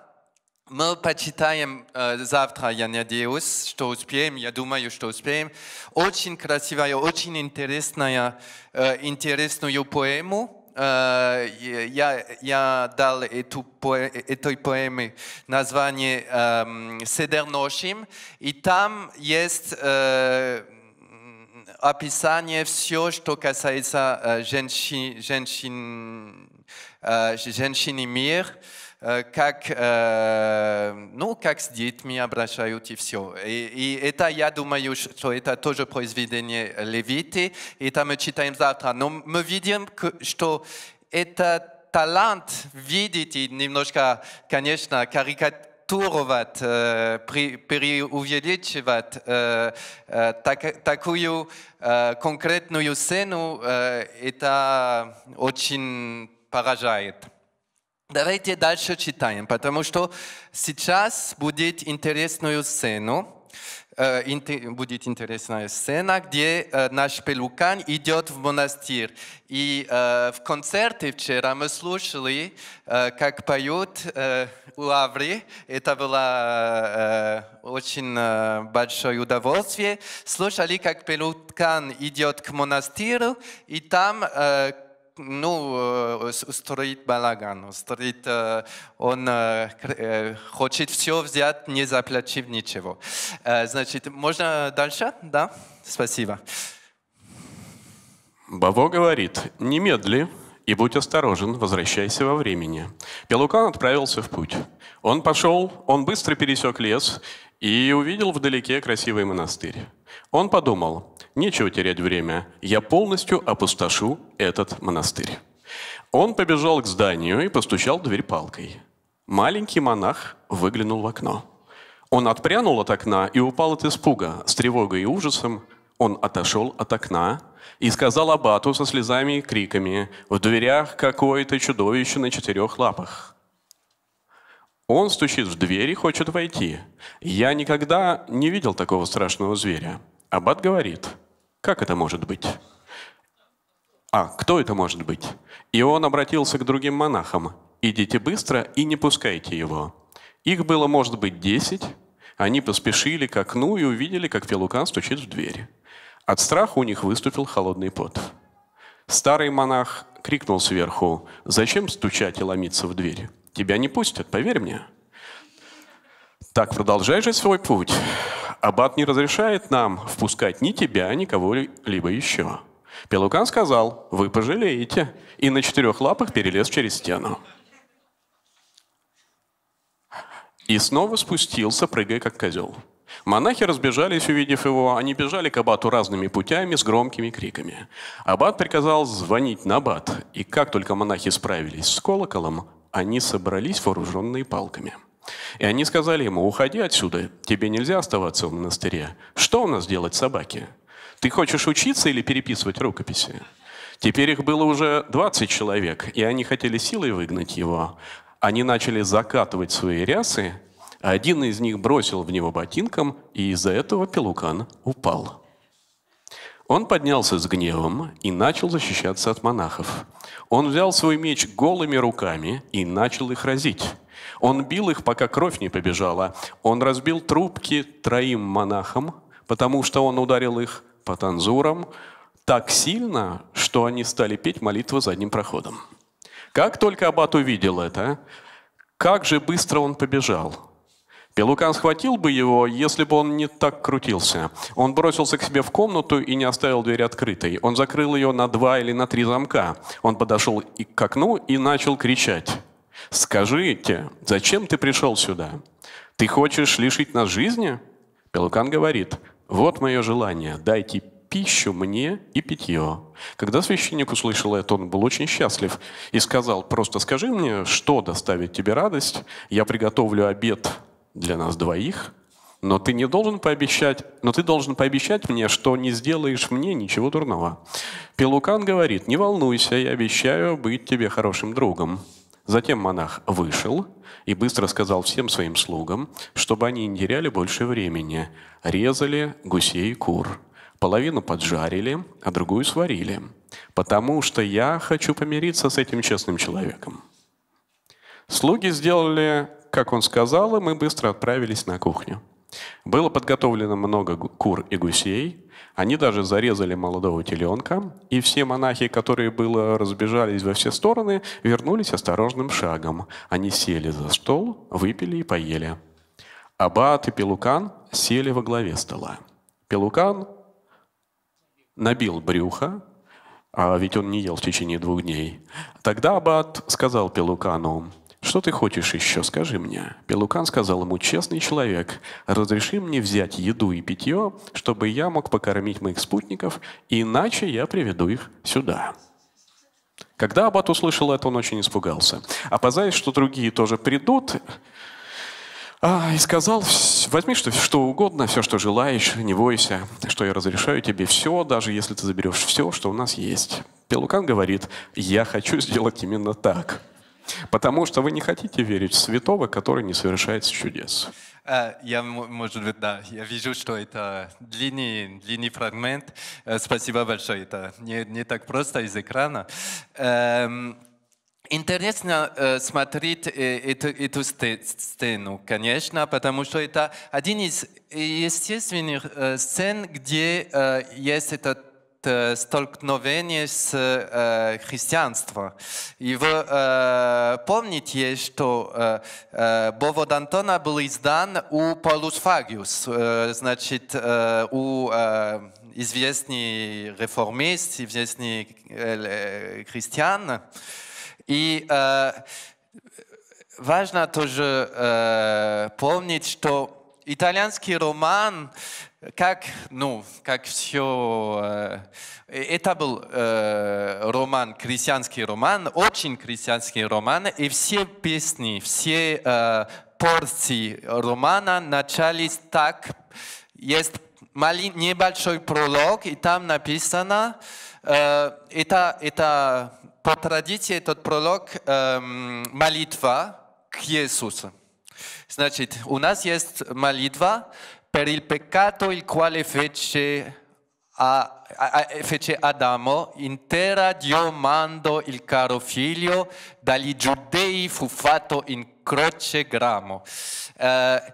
Мы почитаем э, завтра, я надеюсь, что успеем, я думаю, что успеем. Очень красивая, очень интересная, э, интересную поэму. Э, я, я дал эту, этой поэме название э, «Седер ношим», и там есть э, описание все, что касается э, женщин, женщин, э, женщин и мира. Э, как, э, ну, как с детьми обращают и все. И, и это, я думаю, что это тоже произведение Левиты, и это мы читаем завтра. Но мы видим, что это талант видеть и немножко, конечно, карикатуровать, э, переувеличивать э, э, так, такую э, конкретную сцену, э, это очень поражает. Давайте дальше читаем, потому что сейчас будет интересную сцену э, будет интересная сцена, где э, наш Пелукан идет в монастырь. И э, в концерте вчера мы слушали, как поют у Аври. Это было очень большое удовольствие. Слушали, как Пелукан идет к монастырю, и там ну, устроит э, балаган, устроит, э, он э, хочет все взять, не заплатив ничего. Значит, можно дальше? Да? Спасибо. Баво говорит, немедли и будь осторожен, возвращайся во времени. Пелукан отправился в путь. Он пошел, он быстро пересек лес и увидел вдалеке красивый монастырь. Он подумал, нечего терять время, я полностью опустошу этот монастырь. Он побежал к зданию и постучал в дверь палкой. Маленький монах выглянул в окно. Он отпрянул от окна и упал от испуга. С тревогой и ужасом он отошел от окна и сказал абату со слезами и криками «В дверях какое-то чудовище на четырех лапах». Он стучит в дверь и хочет войти. Я никогда не видел такого страшного зверя. Аббат говорит, как это может быть? А, кто это может быть? И он обратился к другим монахам. «Идите быстро и не пускайте его». Их было, может быть, десять. Они поспешили к окну и увидели, как Пелукан стучит в двери. От страха у них выступил холодный пот. Старый монах крикнул сверху, «Зачем стучать и ломиться в дверь? Тебя не пустят, поверь мне». «Так продолжай же свой путь». А аббат не разрешает нам впускать ни тебя, ни кого-либо еще. Пелукан сказал, вы пожалеете, и на четырех лапах перелез через стену. И снова спустился, прыгая как козел. Монахи разбежались, увидев его. Они бежали к абату разными путями с громкими криками. Абат приказал звонить на абат. И как только монахи справились с колоколом, они собрались вооруженные палками – и они сказали ему, уходи отсюда, тебе нельзя оставаться в монастыре. Что у нас делать собаки? Ты хочешь учиться или переписывать рукописи? Теперь их было уже 20 человек, и они хотели силой выгнать его. Они начали закатывать свои рясы, а один из них бросил в него ботинком, и из-за этого Пелукан упал. Он поднялся с гневом и начал защищаться от монахов. Он взял свой меч голыми руками и начал их разить. Он бил их, пока кровь не побежала. Он разбил трубки троим монахам, потому что он ударил их по танзурам так сильно, что они стали петь молитвы задним проходом. Как только аббат увидел это, как же быстро он побежал – Пелукан схватил бы его, если бы он не так крутился. Он бросился к себе в комнату и не оставил дверь открытой. Он закрыл ее на два или на три замка. Он подошел к окну и начал кричать. «Скажите, зачем ты пришел сюда? Ты хочешь лишить нас жизни?» Пелукан говорит, «Вот мое желание, дайте пищу мне и питье». Когда священник услышал это, он был очень счастлив и сказал, «Просто скажи мне, что доставит тебе радость, я приготовлю обед для нас двоих, но ты не должен пообещать, но ты должен пообещать мне, что не сделаешь мне ничего дурного. Пелукан говорит, не волнуйся, я обещаю быть тебе хорошим другом. Затем монах вышел и быстро сказал всем своим слугам, чтобы они не теряли больше времени. Резали гусей и кур. Половину поджарили, а другую сварили. Потому что я хочу помириться с этим честным человеком. Слуги сделали, как он сказал, и мы быстро отправились на кухню. Было подготовлено много кур и гусей, они даже зарезали молодого теленка, и все монахи, которые было разбежались во все стороны, вернулись осторожным шагом. Они сели за стол, выпили и поели. Аббат и Пелукан сели во главе стола. Пелукан набил брюха, а ведь он не ел в течение двух дней. Тогда Аббат сказал Пелукану, «Что ты хочешь еще, скажи мне?» Пелукан сказал ему, «Честный человек, разреши мне взять еду и питье, чтобы я мог покормить моих спутников, иначе я приведу их сюда». Когда Аббат услышал это, он очень испугался. Опасаясь, что другие тоже придут, а, и сказал, возьми что, что угодно, все, что желаешь, не бойся, что я разрешаю тебе все, даже если ты заберешь все, что у нас есть. Пелукан говорит, я хочу сделать именно так. Потому что вы не хотите верить в святого, который не совершает чудес. Э, я, может быть, да. Я вижу, что это длинный, длинный фрагмент. Э, спасибо большое. Это не, не так просто из экрана. Эм, интересно э, смотреть эту, эту сцену, конечно, потому что это один из естественных сцен, где есть этот Э, столкновение с э, христианством. И вы э, помните, что э, э, Бовод Антона был издан у Паулус Фагиус, э, значит, э, у э, известный реформист, известный э, христиан. И э, важно тоже э, помнить, что итальянский роман как, ну, как все... Э, это был э, роман, крестьянский роман, очень крестьянский роман, и все песни, все э, порции романа начались так. Есть малень, небольшой пролог, и там написано, э, это, это по традиции этот пролог э, молитва к Иисусу. Значит, у нас есть молитва, per il peccato il quale fece, a, a, fece Adamo, in terra Dio mando il caro figlio, dagli giudei fu fatto in croce gramo. E,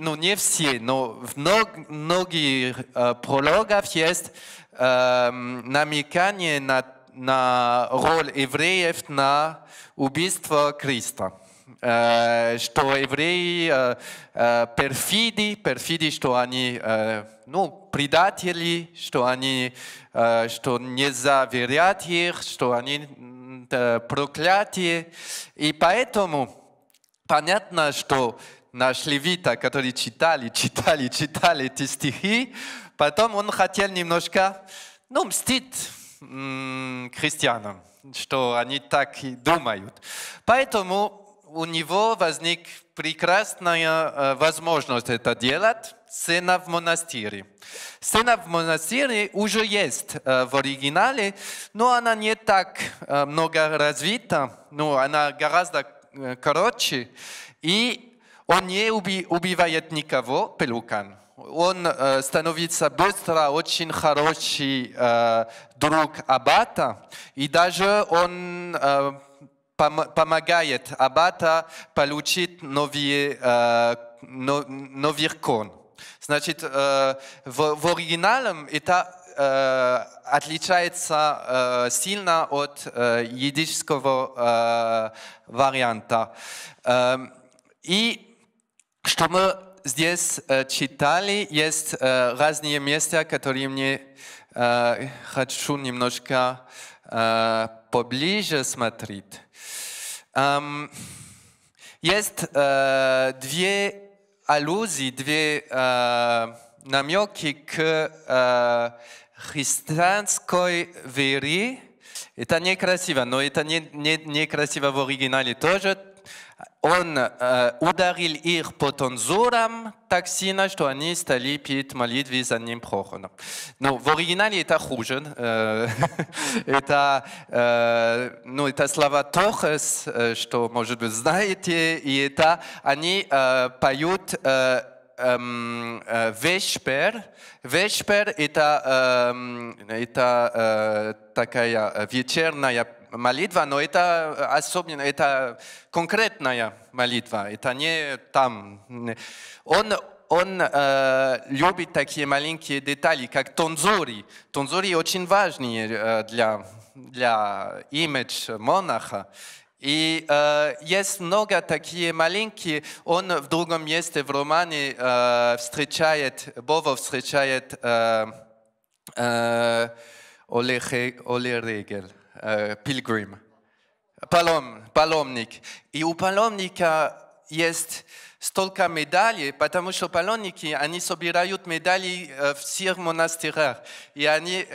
non è не все, но в мног, многих э, прологов есть э, намекание на, на Э, что евреи перфиды, э, э, перфиды, что они ну, предатели, что они что не заверят их, что они проклятие. И поэтому понятно, что наш левита, который читали, читали, читали эти стихи, потом он хотел немножко ну, мстить христианам, что они так и думают. Поэтому у него возник прекрасная э, возможность это делать, сцена в монастыре. Сцена в монастыре уже есть э, в оригинале, но она не так э, много развита, но она гораздо короче, и он не убивает никого, пелукан он становится быстро очень хороший друг Аббата, и даже он помогает Абата получить э, новый, э, новый кон. Значит, э, в, в оригинальном это э, отличается э, сильно от э, едического э, варианта. Э, и что мы здесь э, читали, есть э, разные места, которые мне э, хочу немножко э, поближе смотреть. Есть э, две аллюзии, две э, намеки к э, христианской вере. Это некрасиво, но это не, не, в оригинале тоже. Он э, ударил их по тонзурам так сильно, что они стали петь молитвы за ним похороном. Но ну, в оригинале это хуже. Э, это, э, ну, это слова «тохес», что, может быть, знаете, и это они э, поют э, эм, «вешпер». «Вешпер» — это, эм, это такая вечерняя молитва, но это э, особенно, это конкретная молитва, это не там. Он, он э, любит такие маленькие детали, как тонзури. Тонзури очень важны э, для, для имидж монаха. И э, есть много такие маленькие. Он в другом месте в романе э, встречает, Бова встречает э, э, Оле, Оле pilgrim, э, palom, паломник. И у паломника есть столько медалей, потому что паломники, они собирают медали э, в всех монастырях. И они,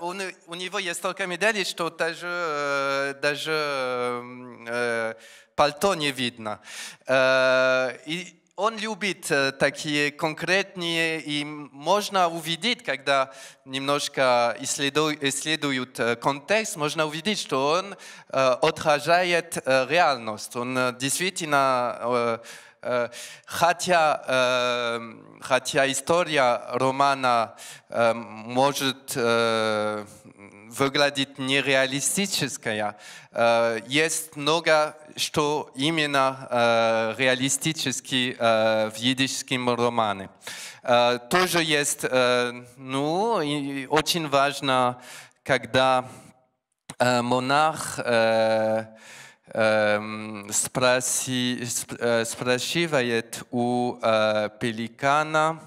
он, э, у него есть столько медалей, что даже, даже пальто не видно. И он любит э, такие конкретные, и можно увидеть, когда немножко исследуют, исследуют э, контекст, можно увидеть, что он э, отражает реальность. Он действительно, хотя, хотя история романа может выглядеть нереалистическая, есть много что именно э, реалистически э, в едическом романе. Э, тоже есть, ну, очень важно, когда монах эм, спроси, спрашивает у пеликана,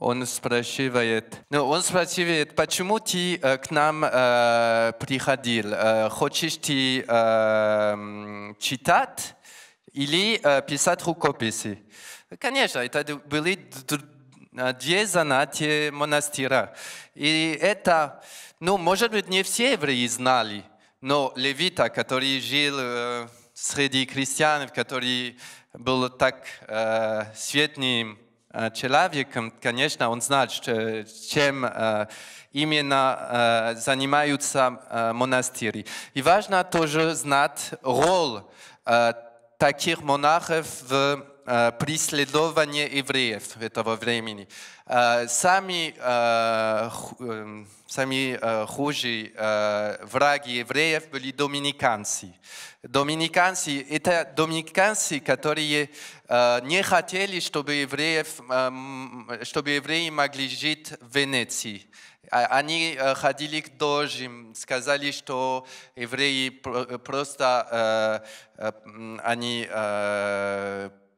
он спрашивает, ну, он спрашивает, почему ты э, к нам э, приходил? Э, хочешь ты э, читать или э, писать рукописи? Конечно, это были э, две занятия монастыря. И это, ну, может быть, не все евреи знали, но левита, который жил э, среди крестьян, который был так э, светлым, Ćelavje, e, koniecznie, on znać, e, czym e, imiona zanimająca monastyri. I ważne to, że znać rol takich monachów w Э, преследование евреев этого времени. Э, сами, э, сами хуже враги евреев были доминиканцы. Доминиканцы – это доминиканцы, которые не хотели, чтобы, евреев, чтобы евреи могли жить в Венеции. А, они ходили к дожим, сказали, что евреи просто они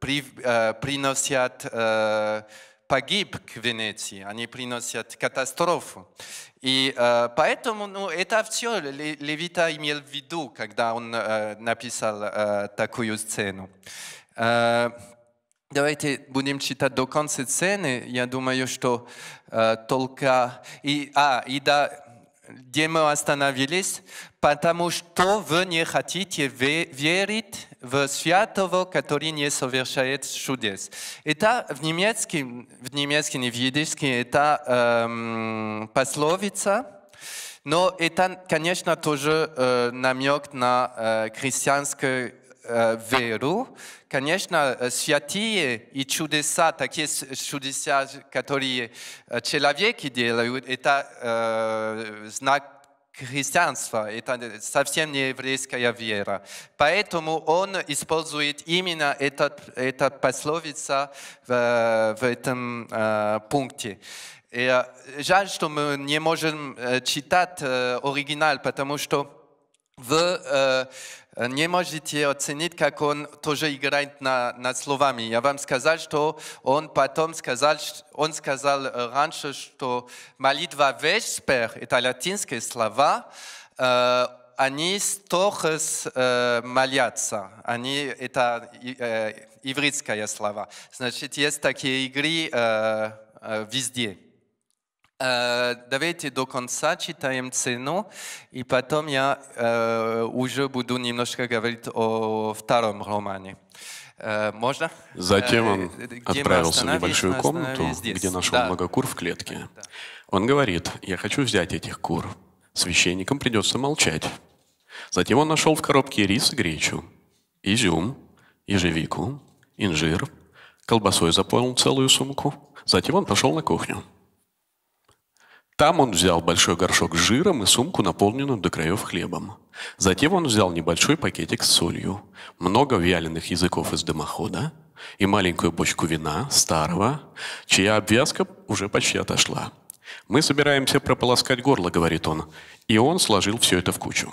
при, э, приносят э, погиб к Венеции, они приносят катастрофу. И э, поэтому ну, это все Левита имел в виду, когда он э, написал э, такую сцену. Э, Давайте будем читать до конца сцены. Я думаю, что э, только... И, а, и да, где мы остановились? Потому что вы не хотите верить w światowo-katolinie sowieszaje cudzies. I ta w niemieckim, w niemieckim i w jidyszkim ta um, paslowica, no i tam, конечно, тоже e, na на e, chrześcijańską e, wieru. Конечно, святые и чудеса, такие чудеса, которые человеки делают, это знак христианство, это совсем не еврейская вера. Поэтому он использует именно этот, эта пословица в, в этом э, пункте. И э, жаль, что мы не можем э, читать э, оригинал, потому что в э, не можете оценить, как он тоже играет на, над словами. Я вам сказал, что он потом сказал, он сказал раньше, что молитва «веспер» — это латинские слова, они столько э, молятся, они, это э, ивритское слово. Значит, есть такие игры э, э, везде. Э, давайте до конца читаем цену, и потом я э, уже буду немножко говорить о втором романе. Э, можно? Затем он отправился в небольшую комнату, где нашел да. много кур в клетке. Да. Он говорит, я хочу взять этих кур. Священникам придется молчать. Затем он нашел в коробке рис и гречу, изюм, ежевику, инжир, колбасой заполнил целую сумку. Затем он пошел на кухню. Там он взял большой горшок с жиром и сумку, наполненную до краев хлебом. Затем он взял небольшой пакетик с солью, много вяленых языков из дымохода и маленькую бочку вина, старого, чья обвязка уже почти отошла. «Мы собираемся прополоскать горло», — говорит он, и он сложил все это в кучу.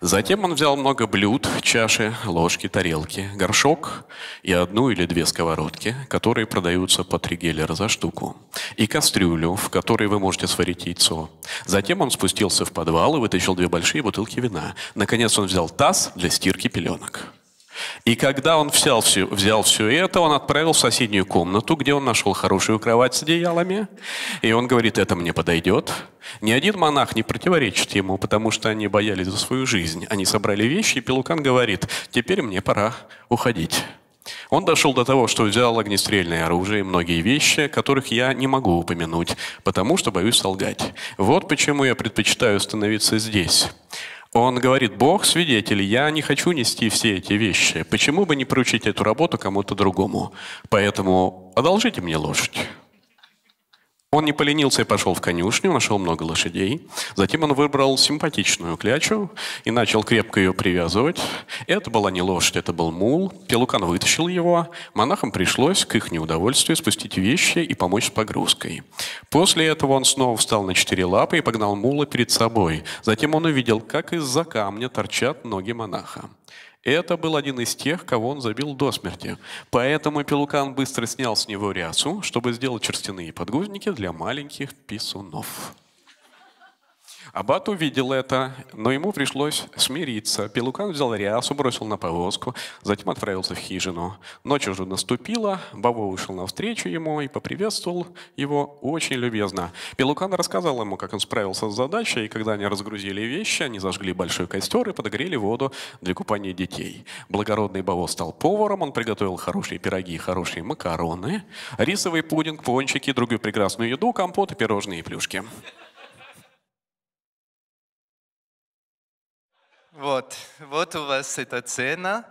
Затем он взял много блюд, чаши, ложки, тарелки, горшок и одну или две сковородки, которые продаются по три гелера за штуку, и кастрюлю, в которой вы можете сварить яйцо. Затем он спустился в подвал и вытащил две большие бутылки вина. Наконец он взял таз для стирки пеленок. И когда он взял все, взял все это, он отправил в соседнюю комнату, где он нашел хорошую кровать с одеялами. И он говорит, это мне подойдет. Ни один монах не противоречит ему, потому что они боялись за свою жизнь. Они собрали вещи, и Пелукан говорит, теперь мне пора уходить. Он дошел до того, что взял огнестрельное оружие и многие вещи, которых я не могу упомянуть, потому что боюсь солгать. Вот почему я предпочитаю становиться здесь. Он говорит, Бог свидетель, я не хочу нести все эти вещи. Почему бы не поручить эту работу кому-то другому? Поэтому одолжите мне лошадь. Он не поленился и пошел в конюшню, нашел много лошадей. Затем он выбрал симпатичную клячу и начал крепко ее привязывать. Это была не лошадь, это был мул. Пелукан вытащил его. Монахам пришлось, к их неудовольствию, спустить вещи и помочь с погрузкой. После этого он снова встал на четыре лапы и погнал мула перед собой. Затем он увидел, как из-за камня торчат ноги монаха. Это был один из тех, кого он забил до смерти. Поэтому Пелукан быстро снял с него рясу, чтобы сделать шерстяные подгузники для маленьких писунов. Аббат увидел это, но ему пришлось смириться. Пелукан взял рясу, бросил на повозку, затем отправился в хижину. Ночь уже наступила, Баво вышел навстречу ему и поприветствовал его очень любезно. Пелукан рассказал ему, как он справился с задачей, и когда они разгрузили вещи, они зажгли большой костер и подогрели воду для купания детей. Благородный Баво стал поваром, он приготовил хорошие пироги и хорошие макароны, рисовый пудинг, пончики, другую прекрасную еду, компот и пирожные и плюшки. Вот, вот у вас эта цена.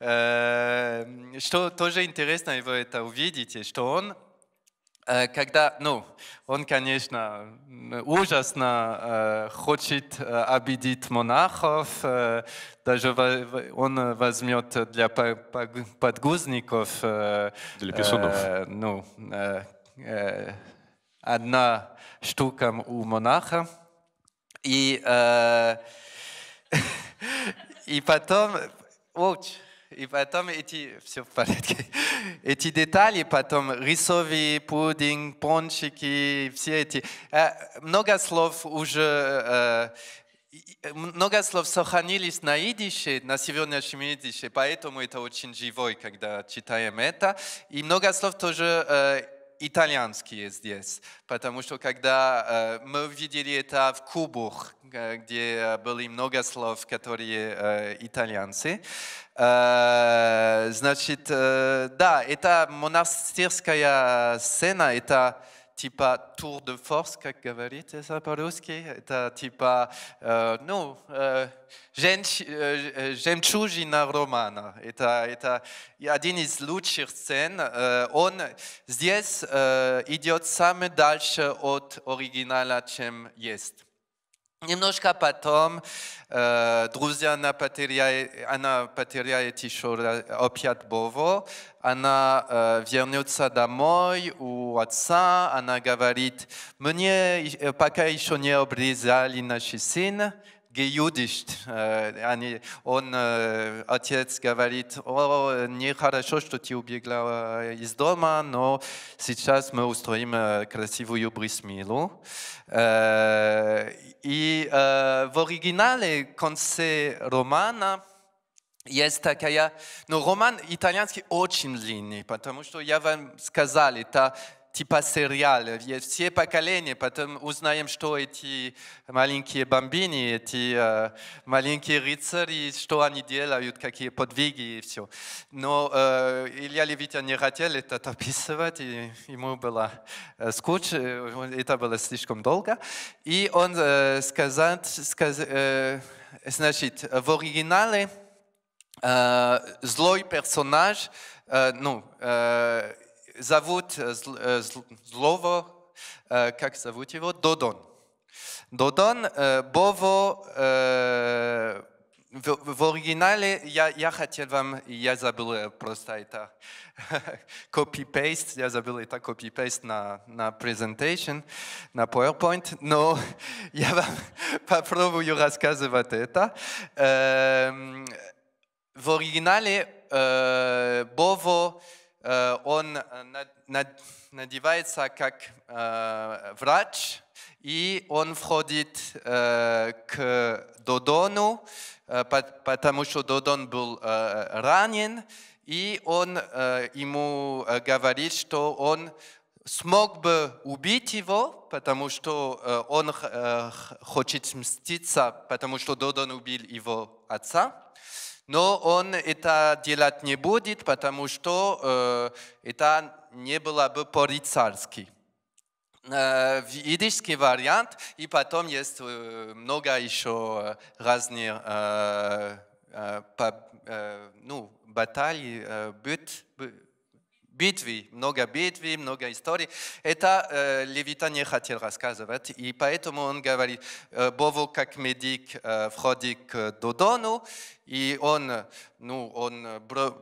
Э, что тоже интересно вы это увидите, что он, э, когда, ну, он, конечно, ужасно э, хочет обидеть монахов, даже он возьмет для подгузников... Для писунов. Ну, одна штука у монаха. И И потом, и потом эти, все в порядке, эти детали, потом рисовый пудинг, пончики, все эти. Э, много слов уже, э, много слов сохранились на идише, на сегодняшнем идише, поэтому это очень живой, когда читаем это. И много слов тоже э, итальянские здесь, потому что когда э, мы видели это в Кубах, где э, были много слов, которые э, итальянцы, значит, да, это монастырская сцена, это типа тур де форс, как говорите это по-русски, это типа, э, ну, э, женщ, э, э, жемчужина романа. Это, это один из лучших сцен. Э, он здесь э, идет самый дальше от оригинала, чем есть. Немножко потом э, друзья, она потеряет, она потеряет еще э, опять Богу, она э, вернется домой у отца, она говорит, мне э, пока еще не обрезали наши сына, геюдишт. Э, они, он, э, отец говорит, о, нехорошо, что ты убегла э, из дома, но сейчас мы устроим красивую брисмилу. И в оригинале, в конце романа, есть такая, но ну, роман итальянский очень длинный, потому что я вам сказал, это типа сериала. Все поколения потом узнаем, что эти маленькие бомбини, эти э, маленькие рыцари, что они делают, какие подвиги и все. Но э, Илья Левитя не хотел это описывать, и ему было э, скучно, это было слишком долго. И он э, сказал, сказ, э, значит, в оригинале э, злой персонаж, э, ну, э, зовут э, э, злого, э, как зовут его, Додон. Додон был в, оригинале я, я хотел вам, я забыл просто это копипейст, я забыл это копипейст на, на presentation, на PowerPoint, но я вам попробую рассказывать это. Эм, в оригинале э, было Э, он э, надевается как э, врач, и он входит к Додону, потому что Додон был ранен, и он ему говорит, что он смог бы убить его, потому что он хочет мститься, потому что Додон убил его отца но он это делать не будет, потому что э, это не было бы по-рыцарски. Э, идишский вариант, и потом есть э, много еще разных э, э, по, э, ну, баталий, э, быт, быт битвы, много битв, много историй. Это э, Левита не хотел рассказывать, и поэтому он говорит, э, Бову как медик э, входит к Додону, и он, ну, он, э, бро,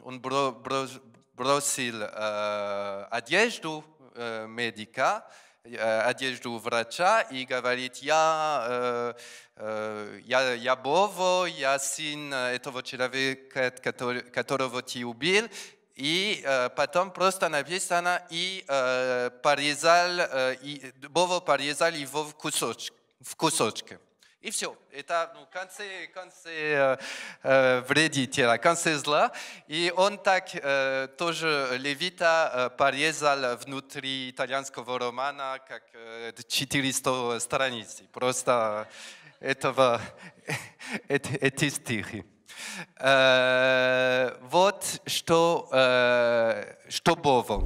он бро, бро, бросил э, одежду э, медика, э, одежду врача и говорит, я, э, я, я Бово, я сын этого человека, который, которого ты убил, и э, потом просто написано, и э, порезал, э, и, э, Бога порезал его в, кусоч, в кусочки. И все. Это ну, конце, конце э, вредителя, конце зла. И он так э, тоже Левита э, порезал внутри итальянского романа, как э, 400 страниц. Просто этого, эти стихи. вот что, что было.